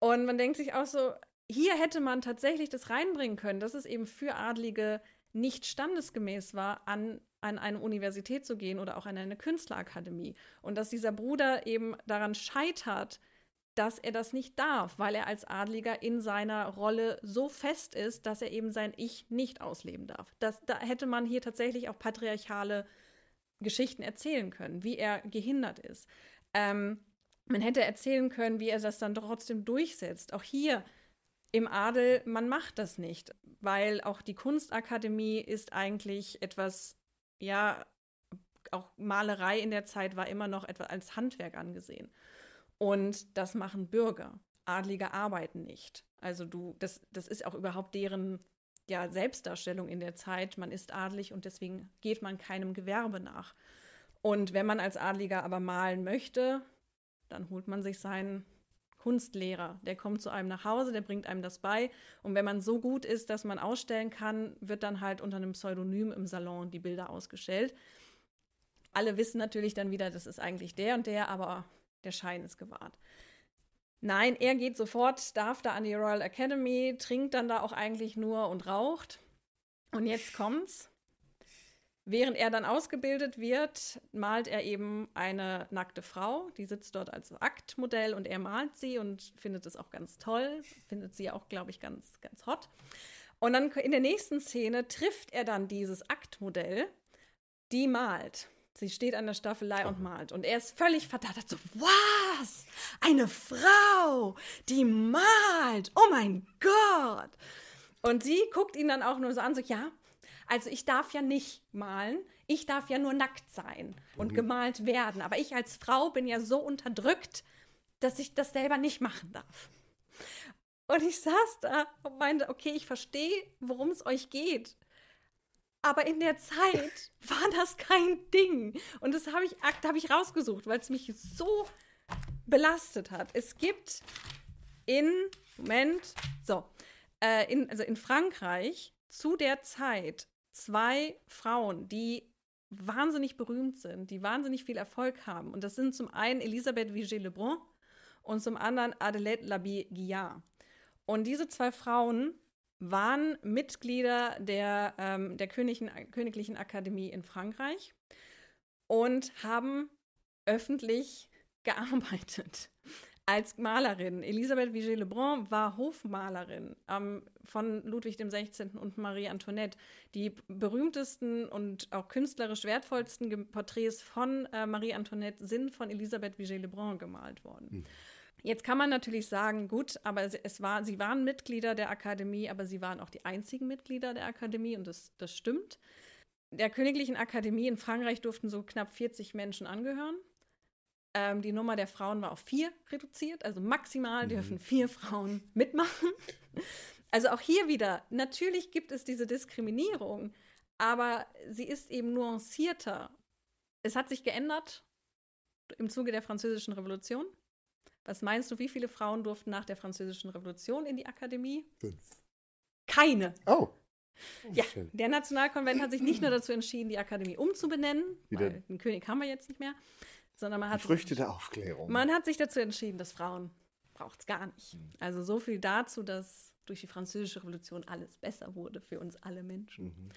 Und man denkt sich auch so, hier hätte man tatsächlich das reinbringen können, dass es eben für Adlige nicht standesgemäß war, an, an eine Universität zu gehen oder auch an eine Künstlerakademie. Und dass dieser Bruder eben daran scheitert, dass er das nicht darf, weil er als Adliger in seiner Rolle so fest ist, dass er eben sein Ich nicht ausleben darf. Das, da hätte man hier tatsächlich auch patriarchale Geschichten erzählen können, wie er gehindert ist. Ähm, man hätte erzählen können, wie er das dann trotzdem durchsetzt. Auch hier im Adel, man macht das nicht, weil auch die Kunstakademie ist eigentlich etwas, ja, auch Malerei in der Zeit war immer noch etwas als Handwerk angesehen. Und das machen Bürger. Adlige arbeiten nicht. Also du, das, das ist auch überhaupt deren ja, Selbstdarstellung in der Zeit. Man ist adlig und deswegen geht man keinem Gewerbe nach. Und wenn man als Adliger aber malen möchte, dann holt man sich seinen Kunstlehrer. Der kommt zu einem nach Hause, der bringt einem das bei. Und wenn man so gut ist, dass man ausstellen kann, wird dann halt unter einem Pseudonym im Salon die Bilder ausgestellt. Alle wissen natürlich dann wieder, das ist eigentlich der und der, aber der Schein ist gewahrt. Nein, er geht sofort, darf da an die Royal Academy, trinkt dann da auch eigentlich nur und raucht. Und jetzt kommt's. Während er dann ausgebildet wird, malt er eben eine nackte Frau, die sitzt dort als Aktmodell und er malt sie und findet es auch ganz toll, findet sie auch, glaube ich, ganz, ganz hot. Und dann in der nächsten Szene trifft er dann dieses Aktmodell, die malt. Sie steht an der Staffelei und mhm. malt. Und er ist völlig verdattert so, was? Eine Frau, die malt. Oh mein Gott. Und sie guckt ihn dann auch nur so an, so, ja, also ich darf ja nicht malen, ich darf ja nur nackt sein und mhm. gemalt werden. Aber ich als Frau bin ja so unterdrückt, dass ich das selber nicht machen darf. Und ich saß da und meinte, okay, ich verstehe, worum es euch geht. Aber in der Zeit war das kein Ding. Und das habe ich, hab ich rausgesucht, weil es mich so belastet hat. Es gibt in, Moment, so, äh, in, also in Frankreich zu der Zeit zwei Frauen, die wahnsinnig berühmt sind, die wahnsinnig viel Erfolg haben. Und das sind zum einen Elisabeth Vigée-Lebrun und zum anderen Adelaide labie guillard Und diese zwei Frauen waren Mitglieder der, ähm, der Königin, Königlichen Akademie in Frankreich und haben öffentlich gearbeitet als Malerin. Elisabeth Vigée-Lebrun war Hofmalerin ähm, von Ludwig XVI. und Marie Antoinette. Die berühmtesten und auch künstlerisch wertvollsten Porträts von äh, Marie Antoinette sind von Elisabeth Vigée-Lebrun gemalt worden. Hm. Jetzt kann man natürlich sagen, gut, aber es war, sie waren Mitglieder der Akademie, aber sie waren auch die einzigen Mitglieder der Akademie und das, das stimmt. Der Königlichen Akademie in Frankreich durften so knapp 40 Menschen angehören. Ähm, die Nummer der Frauen war auf vier reduziert, also maximal mhm. dürfen vier Frauen mitmachen. Also auch hier wieder, natürlich gibt es diese Diskriminierung, aber sie ist eben nuancierter. Es hat sich geändert im Zuge der Französischen Revolution. Was meinst du, wie viele Frauen durften nach der Französischen Revolution in die Akademie? Fünf. Keine. Oh. oh ja, schön. der Nationalkonvent hat sich nicht nur dazu entschieden, die Akademie umzubenennen, weil den König haben wir jetzt nicht mehr, sondern man hat. Die Früchte der Aufklärung. Man hat sich dazu entschieden, dass Frauen braucht es gar nicht. Hm. Also so viel dazu, dass durch die Französische Revolution alles besser wurde für uns alle Menschen. Mhm.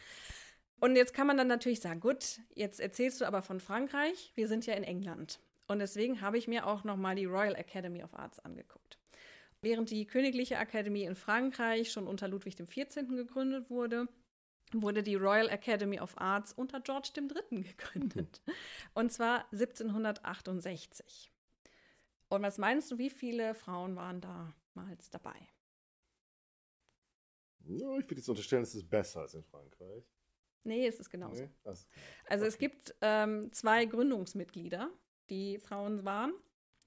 Und jetzt kann man dann natürlich sagen, gut, jetzt erzählst du aber von Frankreich, wir sind ja in England. Und deswegen habe ich mir auch nochmal die Royal Academy of Arts angeguckt. Während die Königliche Akademie in Frankreich schon unter Ludwig XIV. gegründet wurde, wurde die Royal Academy of Arts unter George III. gegründet. Und zwar 1768. Und was meinst du, wie viele Frauen waren damals dabei? Ja, ich würde jetzt unterstellen, es ist besser als in Frankreich. Nee, es ist genauso. Nee? Also okay. es gibt ähm, zwei Gründungsmitglieder die Frauen waren.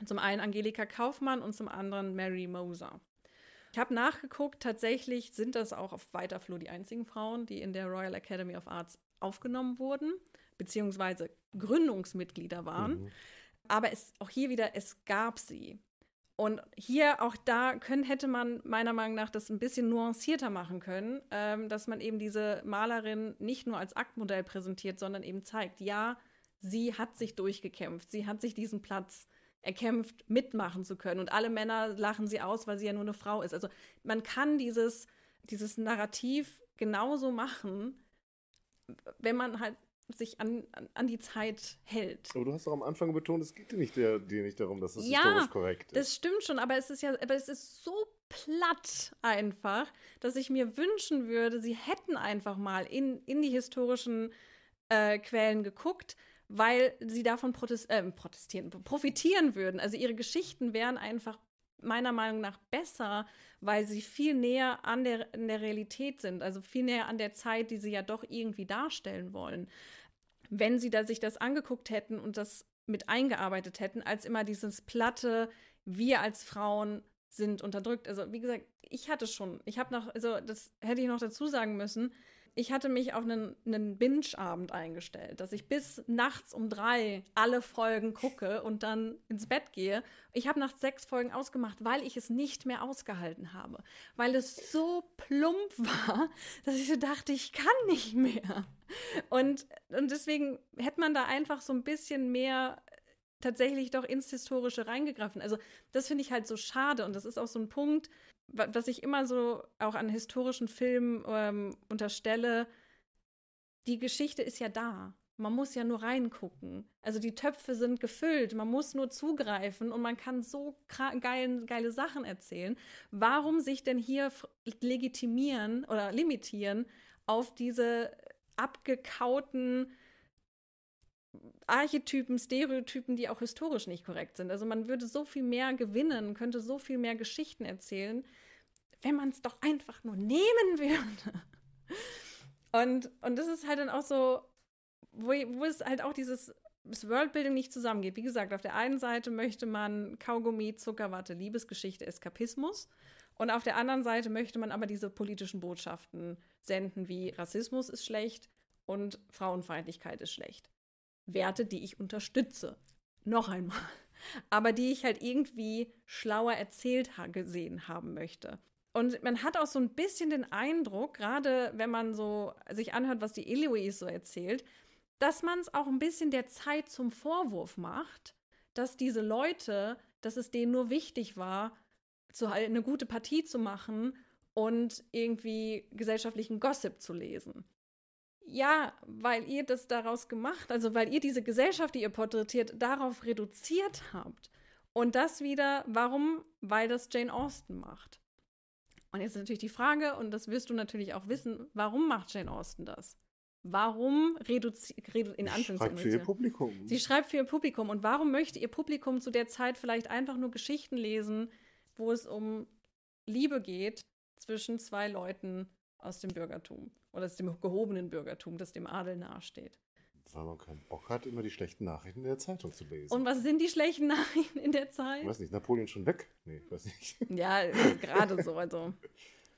Zum einen Angelika Kaufmann und zum anderen Mary Moser. Ich habe nachgeguckt, tatsächlich sind das auch auf weiter Flur die einzigen Frauen, die in der Royal Academy of Arts aufgenommen wurden, beziehungsweise Gründungsmitglieder waren. Mhm. Aber es, auch hier wieder, es gab sie. Und hier auch da können, hätte man meiner Meinung nach das ein bisschen nuancierter machen können, ähm, dass man eben diese Malerin nicht nur als Aktmodell präsentiert, sondern eben zeigt, ja, sie hat sich durchgekämpft, sie hat sich diesen Platz erkämpft, mitmachen zu können. Und alle Männer lachen sie aus, weil sie ja nur eine Frau ist. Also man kann dieses, dieses Narrativ genauso machen, wenn man halt sich an, an, an, die Zeit hält. Aber du hast doch am Anfang betont, es geht dir nicht, der, dir nicht darum, dass das ja, historisch korrekt ist. Das stimmt schon, aber es ist ja, aber es ist so platt einfach, dass ich mir wünschen würde, sie hätten einfach mal in, in die historischen äh, Quellen geguckt, weil sie davon protest äh, protestieren, profitieren würden. Also ihre Geschichten wären einfach meiner Meinung nach besser, weil sie viel näher an der, an der Realität sind, also viel näher an der Zeit, die sie ja doch irgendwie darstellen wollen. Wenn sie da sich das angeguckt hätten und das mit eingearbeitet hätten, als immer dieses platte, wir als Frauen sind unterdrückt. Also wie gesagt, ich hatte schon, ich habe noch, also das hätte ich noch dazu sagen müssen, ich hatte mich auf einen, einen Binge-Abend eingestellt, dass ich bis nachts um drei alle Folgen gucke und dann ins Bett gehe. Ich habe nach sechs Folgen ausgemacht, weil ich es nicht mehr ausgehalten habe. Weil es so plump war, dass ich so dachte, ich kann nicht mehr. Und, und deswegen hätte man da einfach so ein bisschen mehr tatsächlich doch ins Historische reingegriffen. Also das finde ich halt so schade und das ist auch so ein Punkt, was ich immer so auch an historischen Filmen ähm, unterstelle, die Geschichte ist ja da. Man muss ja nur reingucken. Also die Töpfe sind gefüllt, man muss nur zugreifen und man kann so geil, geile Sachen erzählen. Warum sich denn hier legitimieren oder limitieren auf diese abgekauten Archetypen, Stereotypen, die auch historisch nicht korrekt sind. Also man würde so viel mehr gewinnen, könnte so viel mehr Geschichten erzählen, wenn man es doch einfach nur nehmen würde. Und, und das ist halt dann auch so, wo, wo es halt auch dieses das Worldbuilding nicht zusammengeht. Wie gesagt, auf der einen Seite möchte man Kaugummi, Zuckerwatte, Liebesgeschichte, Eskapismus. Und auf der anderen Seite möchte man aber diese politischen Botschaften senden, wie Rassismus ist schlecht und Frauenfeindlichkeit ist schlecht. Werte, die ich unterstütze. Noch einmal. Aber die ich halt irgendwie schlauer erzählt ha gesehen haben möchte. Und man hat auch so ein bisschen den Eindruck, gerade wenn man so sich anhört, was die Eloise so erzählt, dass man es auch ein bisschen der Zeit zum Vorwurf macht, dass diese Leute, dass es denen nur wichtig war, zu, eine gute Partie zu machen und irgendwie gesellschaftlichen Gossip zu lesen. Ja, weil ihr das daraus gemacht, also weil ihr diese Gesellschaft, die ihr porträtiert, darauf reduziert habt. Und das wieder, warum? Weil das Jane Austen macht. Und jetzt ist natürlich die Frage, und das wirst du natürlich auch wissen, warum macht Jane Austen das? Warum reduziert, in Anführungszeichen. Sie schreibt für ihr Publikum. Sie schreibt für ihr Publikum. Und warum möchte ihr Publikum zu der Zeit vielleicht einfach nur Geschichten lesen, wo es um Liebe geht zwischen zwei Leuten aus dem Bürgertum? Oder es dem gehobenen Bürgertum, das dem Adel nahesteht. Weil man keinen Bock hat, immer die schlechten Nachrichten in der Zeitung zu lesen. Und was sind die schlechten Nachrichten in der Zeit? Ich weiß nicht, Napoleon schon weg? Nee, ich weiß nicht. Ja, gerade so. Also.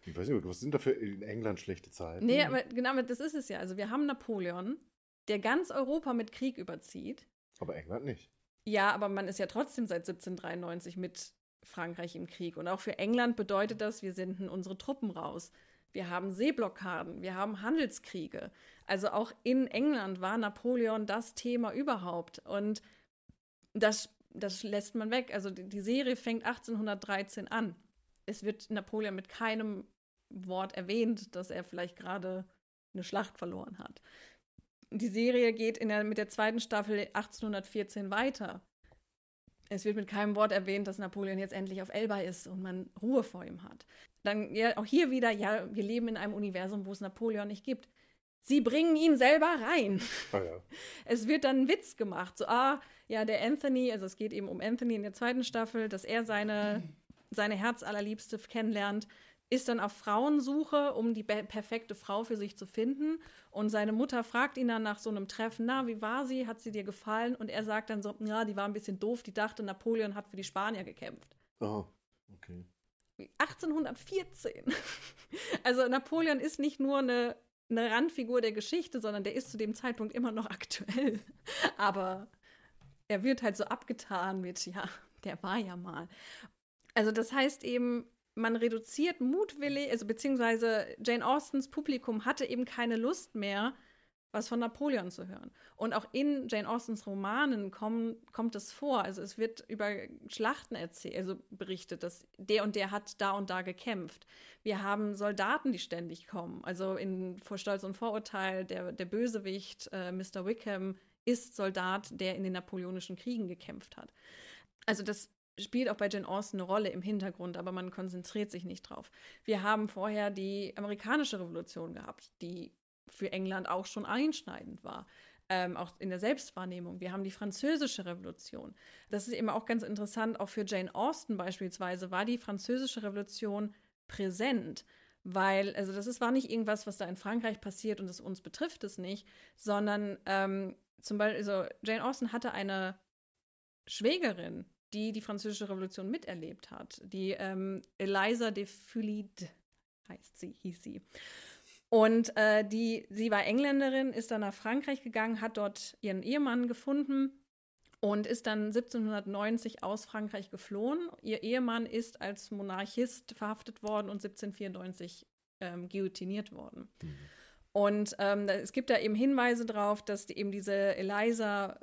Ich weiß nicht, was sind da für in England schlechte Zeiten? Nee, aber genau, das ist es ja. Also wir haben Napoleon, der ganz Europa mit Krieg überzieht. Aber England nicht. Ja, aber man ist ja trotzdem seit 1793 mit Frankreich im Krieg. Und auch für England bedeutet das, wir senden unsere Truppen raus. Wir haben Seeblockaden, wir haben Handelskriege. Also auch in England war Napoleon das Thema überhaupt. Und das, das lässt man weg. Also die, die Serie fängt 1813 an. Es wird Napoleon mit keinem Wort erwähnt, dass er vielleicht gerade eine Schlacht verloren hat. Die Serie geht der, mit der zweiten Staffel 1814 weiter. Es wird mit keinem Wort erwähnt, dass Napoleon jetzt endlich auf Elba ist und man Ruhe vor ihm hat. Dann ja, auch hier wieder, ja, wir leben in einem Universum, wo es Napoleon nicht gibt. Sie bringen ihn selber rein. Ah, ja. Es wird dann ein Witz gemacht. So, ah, ja, der Anthony, also es geht eben um Anthony in der zweiten Staffel, dass er seine, seine Herzallerliebste kennenlernt, ist dann auf Frauensuche, um die perfekte Frau für sich zu finden. Und seine Mutter fragt ihn dann nach so einem Treffen, na, wie war sie? Hat sie dir gefallen? Und er sagt dann so, ja, die war ein bisschen doof, die dachte, Napoleon hat für die Spanier gekämpft. Oh, okay. 1814. Also Napoleon ist nicht nur eine, eine Randfigur der Geschichte, sondern der ist zu dem Zeitpunkt immer noch aktuell. Aber er wird halt so abgetan mit, ja, der war ja mal. Also das heißt eben, man reduziert mutwillig, also beziehungsweise Jane Austens Publikum hatte eben keine Lust mehr was von Napoleon zu hören. Und auch in Jane Austens Romanen kommen, kommt es vor. Also es wird über Schlachten erzählt, also berichtet, dass der und der hat da und da gekämpft. Wir haben Soldaten, die ständig kommen. Also in Vor Stolz und Vorurteil, der, der Bösewicht, äh, Mr. Wickham, ist Soldat, der in den napoleonischen Kriegen gekämpft hat. Also das spielt auch bei Jane Austen eine Rolle im Hintergrund, aber man konzentriert sich nicht drauf. Wir haben vorher die amerikanische Revolution gehabt, die für England auch schon einschneidend war. Ähm, auch in der Selbstwahrnehmung. Wir haben die französische Revolution. Das ist eben auch ganz interessant, auch für Jane Austen beispielsweise war die französische Revolution präsent. Weil, also das ist, war nicht irgendwas, was da in Frankreich passiert und das uns betrifft es nicht, sondern ähm, zum Beispiel, also Jane Austen hatte eine Schwägerin, die die französische Revolution miterlebt hat, die ähm, Eliza de Fulide heißt sie, hieß sie. Und äh, die, sie war Engländerin, ist dann nach Frankreich gegangen, hat dort ihren Ehemann gefunden und ist dann 1790 aus Frankreich geflohen. Ihr Ehemann ist als Monarchist verhaftet worden und 1794 ähm, guillotiniert worden. Mhm. Und ähm, es gibt da eben Hinweise darauf, dass die, eben diese Eliza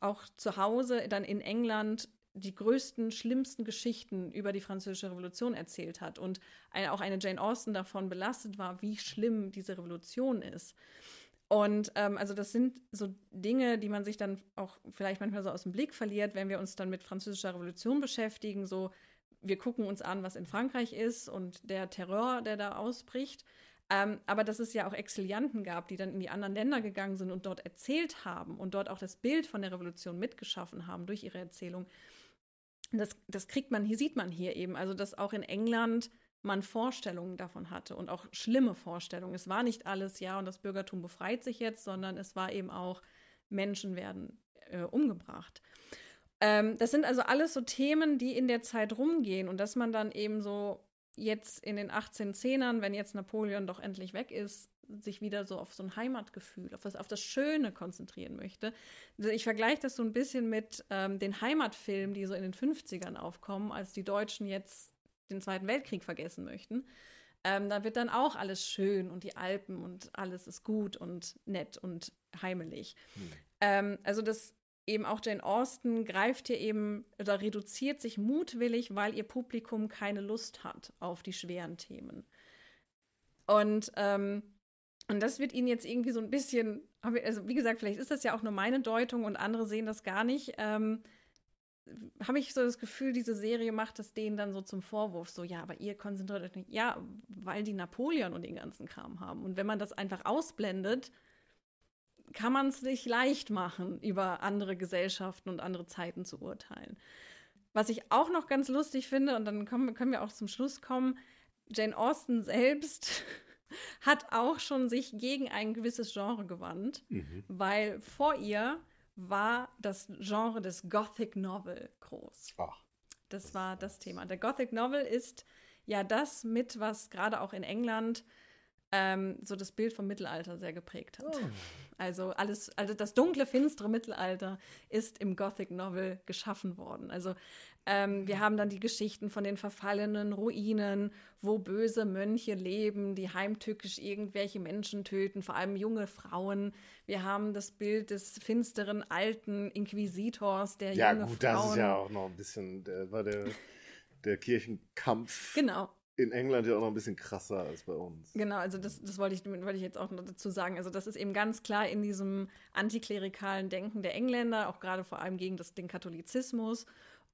auch zu Hause dann in England die größten, schlimmsten Geschichten über die Französische Revolution erzählt hat und eine, auch eine Jane Austen davon belastet war, wie schlimm diese Revolution ist. Und ähm, also das sind so Dinge, die man sich dann auch vielleicht manchmal so aus dem Blick verliert, wenn wir uns dann mit französischer Revolution beschäftigen. So, wir gucken uns an, was in Frankreich ist und der Terror, der da ausbricht. Ähm, aber dass es ja auch Exilianten gab, die dann in die anderen Länder gegangen sind und dort erzählt haben und dort auch das Bild von der Revolution mitgeschaffen haben durch ihre Erzählung das, das kriegt man, hier sieht man hier eben, also dass auch in England man Vorstellungen davon hatte und auch schlimme Vorstellungen. Es war nicht alles, ja, und das Bürgertum befreit sich jetzt, sondern es war eben auch, Menschen werden äh, umgebracht. Ähm, das sind also alles so Themen, die in der Zeit rumgehen und dass man dann eben so jetzt in den 1810ern, wenn jetzt Napoleon doch endlich weg ist, sich wieder so auf so ein Heimatgefühl, auf das, auf das Schöne konzentrieren möchte. Also ich vergleiche das so ein bisschen mit ähm, den Heimatfilmen, die so in den 50ern aufkommen, als die Deutschen jetzt den Zweiten Weltkrieg vergessen möchten. Ähm, da wird dann auch alles schön und die Alpen und alles ist gut und nett und heimelig. Hm. Ähm, also das eben auch Jane Austen greift hier eben oder reduziert sich mutwillig, weil ihr Publikum keine Lust hat auf die schweren Themen. Und ähm, und das wird ihnen jetzt irgendwie so ein bisschen, also wie gesagt, vielleicht ist das ja auch nur meine Deutung und andere sehen das gar nicht. Ähm, habe ich so das Gefühl, diese Serie macht das denen dann so zum Vorwurf, so ja, aber ihr konzentriert euch nicht. Ja, weil die Napoleon und den ganzen Kram haben. Und wenn man das einfach ausblendet, kann man es nicht leicht machen, über andere Gesellschaften und andere Zeiten zu urteilen. Was ich auch noch ganz lustig finde, und dann können wir auch zum Schluss kommen, Jane Austen selbst hat auch schon sich gegen ein gewisses Genre gewandt, mhm. weil vor ihr war das Genre des Gothic Novel groß. Ach, das, das war das Thema. Der Gothic Novel ist ja das mit, was gerade auch in England ähm, so das Bild vom Mittelalter sehr geprägt hat. Oh. Also alles, also das dunkle, finstere Mittelalter ist im Gothic Novel geschaffen worden. Also ähm, wir haben dann die Geschichten von den verfallenen Ruinen, wo böse Mönche leben, die heimtückisch irgendwelche Menschen töten, vor allem junge Frauen. Wir haben das Bild des finsteren alten Inquisitors, der ja, junge gut, Frauen. Ja, gut, das ist ja auch noch ein bisschen, der, war der, der Kirchenkampf. Genau, in England ja auch noch ein bisschen krasser als bei uns. Genau, also das, das wollte, ich, wollte ich jetzt auch noch dazu sagen. Also das ist eben ganz klar in diesem antiklerikalen Denken der Engländer, auch gerade vor allem gegen das, den Katholizismus.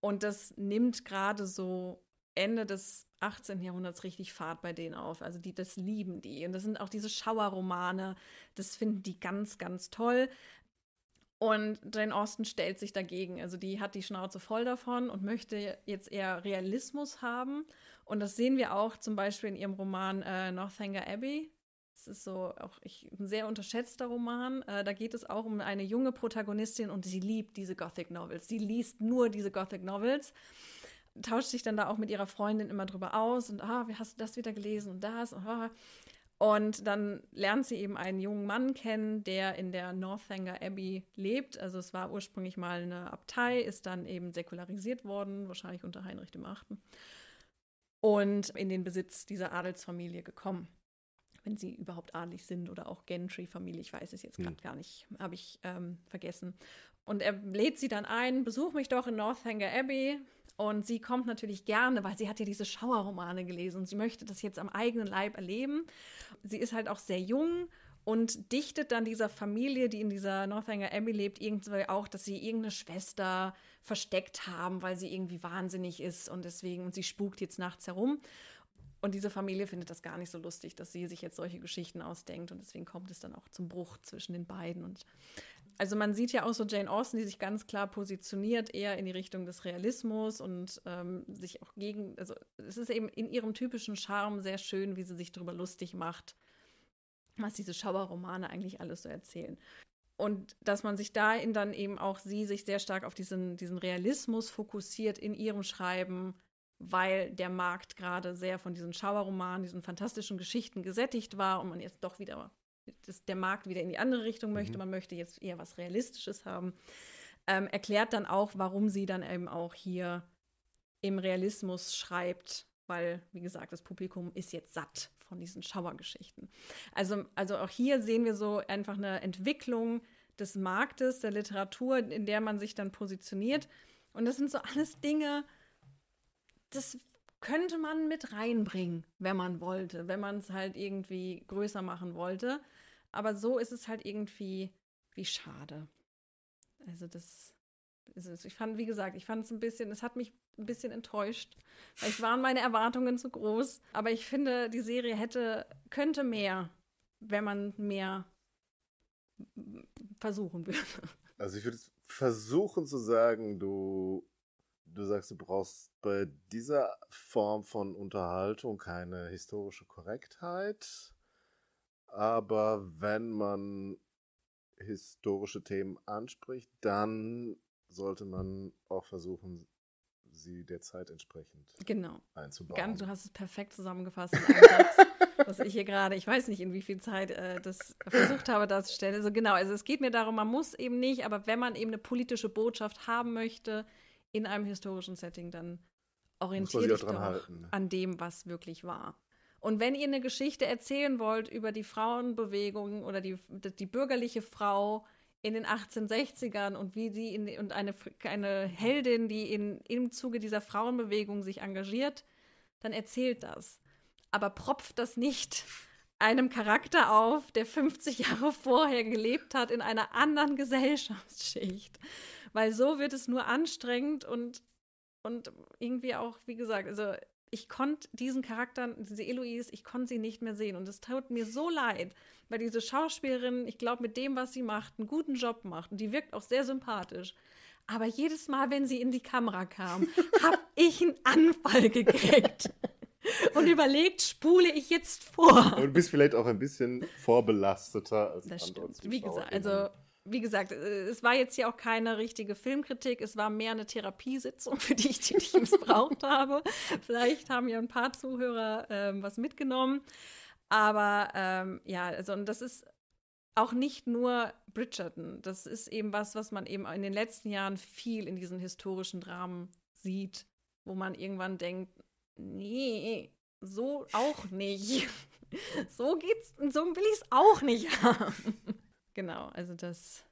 Und das nimmt gerade so Ende des 18. Jahrhunderts richtig Fahrt bei denen auf. Also die, das lieben die. Und das sind auch diese Schauerromane. Das finden die ganz, ganz toll. Und Jane Austen stellt sich dagegen. Also die hat die Schnauze voll davon und möchte jetzt eher Realismus haben. Und das sehen wir auch zum Beispiel in ihrem Roman äh, Northanger Abbey das ist so auch ich, ein sehr unterschätzter Roman. Äh, da geht es auch um eine junge Protagonistin und sie liebt diese Gothic Novels. Sie liest nur diese Gothic Novels tauscht sich dann da auch mit ihrer Freundin immer drüber aus und ah, wie hast du das wieder gelesen und das und ah. Und dann lernt sie eben einen jungen Mann kennen, der in der Northanger Abbey lebt. Also es war ursprünglich mal eine Abtei, ist dann eben säkularisiert worden, wahrscheinlich unter Heinrich dem Achten. Und in den Besitz dieser Adelsfamilie gekommen wenn sie überhaupt adelig sind oder auch Gentry-Familie, ich weiß es jetzt gerade hm. gar nicht, habe ich ähm, vergessen. Und er lädt sie dann ein, besuch mich doch in Northanger Abbey. Und sie kommt natürlich gerne, weil sie hat ja diese Schauerromane gelesen und sie möchte das jetzt am eigenen Leib erleben. Sie ist halt auch sehr jung und dichtet dann dieser Familie, die in dieser Northanger Abbey lebt, irgendwie auch, dass sie irgendeine Schwester versteckt haben, weil sie irgendwie wahnsinnig ist und deswegen und sie spukt jetzt nachts herum und diese Familie findet das gar nicht so lustig, dass sie sich jetzt solche Geschichten ausdenkt. Und deswegen kommt es dann auch zum Bruch zwischen den beiden. Und also man sieht ja auch so Jane Austen, die sich ganz klar positioniert, eher in die Richtung des Realismus und ähm, sich auch gegen, also es ist eben in ihrem typischen Charme sehr schön, wie sie sich darüber lustig macht, was diese Schauerromane eigentlich alles so erzählen. Und dass man sich da in dann eben auch sie sich sehr stark auf diesen, diesen Realismus fokussiert in ihrem Schreiben weil der Markt gerade sehr von diesen Schauerromanen, diesen fantastischen Geschichten gesättigt war und man jetzt doch wieder, dass der Markt wieder in die andere Richtung möchte, mhm. man möchte jetzt eher was Realistisches haben, ähm, erklärt dann auch, warum sie dann eben auch hier im Realismus schreibt, weil, wie gesagt, das Publikum ist jetzt satt von diesen Schauergeschichten. Also, also auch hier sehen wir so einfach eine Entwicklung des Marktes, der Literatur, in der man sich dann positioniert. Und das sind so alles Dinge, das könnte man mit reinbringen, wenn man wollte, wenn man es halt irgendwie größer machen wollte. Aber so ist es halt irgendwie wie schade. Also das ist, ich fand, wie gesagt, ich fand es ein bisschen, es hat mich ein bisschen enttäuscht. Vielleicht waren meine Erwartungen zu groß. Aber ich finde, die Serie hätte, könnte mehr, wenn man mehr versuchen würde. Also ich würde versuchen zu sagen, du du sagst, du brauchst bei dieser Form von Unterhaltung keine historische Korrektheit. Aber wenn man historische Themen anspricht, dann sollte man auch versuchen, sie der Zeit entsprechend genau. einzubauen. Ganz, du hast es perfekt zusammengefasst in was ich hier gerade, ich weiß nicht, in wie viel Zeit äh, das versucht habe darzustellen. Also genau, also es geht mir darum, man muss eben nicht, aber wenn man eben eine politische Botschaft haben möchte, in einem historischen Setting, dann orientiert dich doch halten. an dem, was wirklich war. Und wenn ihr eine Geschichte erzählen wollt über die Frauenbewegung oder die, die bürgerliche Frau in den 1860ern und wie sie in, und eine, eine Heldin, die in, im Zuge dieser Frauenbewegung sich engagiert, dann erzählt das. Aber propft das nicht einem Charakter auf, der 50 Jahre vorher gelebt hat in einer anderen Gesellschaftsschicht. Weil so wird es nur anstrengend und, und irgendwie auch, wie gesagt, also ich konnte diesen Charakter, diese Eloise, ich konnte sie nicht mehr sehen. Und es tut mir so leid, weil diese Schauspielerin, ich glaube, mit dem, was sie macht, einen guten Job macht. Und die wirkt auch sehr sympathisch. Aber jedes Mal, wenn sie in die Kamera kam, habe ich einen Anfall gekriegt. und überlegt, spule ich jetzt vor. Und bist vielleicht auch ein bisschen vorbelasteter als das andere stimmt. Wie gesagt, also wie gesagt, äh, es war jetzt hier auch keine richtige Filmkritik, es war mehr eine Therapiesitzung, für die ich die nicht missbraucht habe. Vielleicht haben ja ein paar Zuhörer ähm, was mitgenommen. Aber ähm, ja, also und das ist auch nicht nur Bridgerton. Das ist eben was, was man eben in den letzten Jahren viel in diesen historischen Dramen sieht, wo man irgendwann denkt, nee, so auch nicht. so geht's, so will ich es auch nicht haben. Genau, also das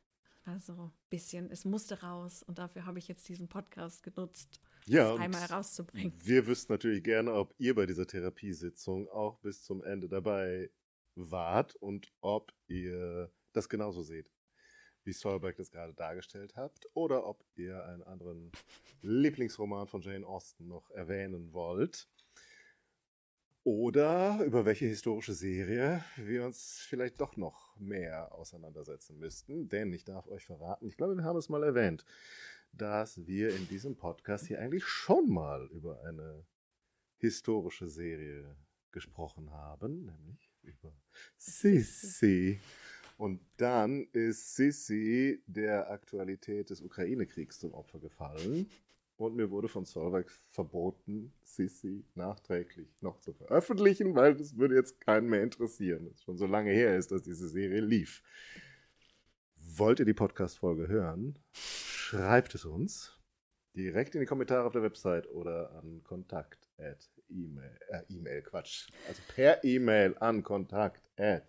war so ein bisschen, es musste raus und dafür habe ich jetzt diesen Podcast genutzt, ja, einmal herauszubringen. Wir wüssten natürlich gerne, ob ihr bei dieser Therapiesitzung auch bis zum Ende dabei wart und ob ihr das genauso seht, wie Solberg das gerade dargestellt habt, oder ob ihr einen anderen Lieblingsroman von Jane Austen noch erwähnen wollt. Oder über welche historische Serie wir uns vielleicht doch noch mehr auseinandersetzen müssten. Denn ich darf euch verraten, ich glaube, wir haben es mal erwähnt, dass wir in diesem Podcast hier eigentlich schon mal über eine historische Serie gesprochen haben, nämlich über Sissi. Und dann ist Sissi der Aktualität des Ukraine-Kriegs zum Opfer gefallen und mir wurde von Solveig verboten, Sissy nachträglich noch zu veröffentlichen, weil das würde jetzt keinen mehr interessieren. Das schon so lange her ist, dass diese Serie lief. Wollt ihr die Podcast-Folge hören? Schreibt es uns direkt in die Kommentare auf der Website oder an kontakt E-Mail, äh, E-Mail, Quatsch. Also per E-Mail an kontakt at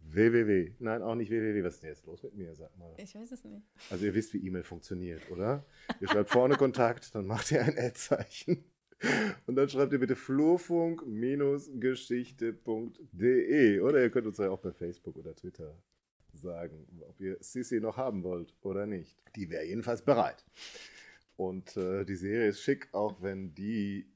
www. Nein, auch nicht www. Was ist denn jetzt los mit mir? Sag mal. Ich weiß es nicht. Also ihr wisst, wie E-Mail funktioniert, oder? Ihr schreibt vorne Kontakt, dann macht ihr ein Ad-Zeichen. Und dann schreibt ihr bitte flurfunk-geschichte.de. Oder ihr könnt uns ja auch bei Facebook oder Twitter sagen, ob ihr Sissy noch haben wollt oder nicht. Die wäre jedenfalls bereit. Und äh, die Serie ist schick, auch wenn die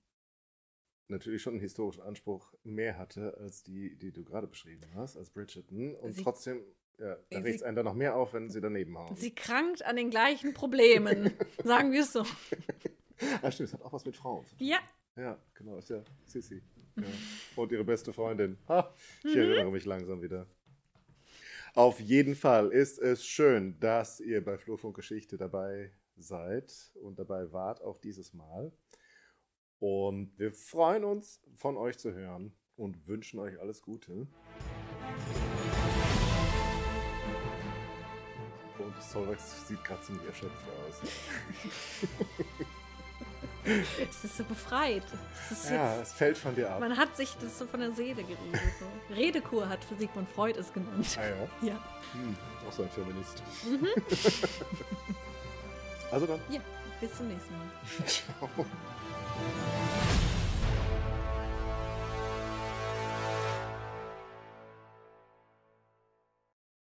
natürlich schon einen historischen Anspruch mehr hatte als die, die du gerade beschrieben hast, als Bridgerton. Und sie, trotzdem, ja, da riecht es einen dann noch mehr auf, wenn sie daneben hauen. Sie krankt an den gleichen Problemen, sagen wir es so. Ah, stimmt, es hat auch was mit Frauen Ja. Ja, genau, ist ja Sissi. Ja. Und ihre beste Freundin. Ha, ich mhm. erinnere mich langsam wieder. Auf jeden Fall ist es schön, dass ihr bei Flurfunk Geschichte dabei seid und dabei wart, auch dieses Mal. Und wir freuen uns, von euch zu hören und wünschen euch alles Gute. Und Solvex sieht gerade ziemlich erschöpft aus. es ist so befreit. Es ja, jetzt, es fällt von dir ab. Man hat sich das so von der Seele geredet. Redekur hat für Sigmund Freud es genannt. Ah ja? Ja. Hm, auch so ein Feminist. Mhm. also dann. Ja, bis zum nächsten Mal. Ciao.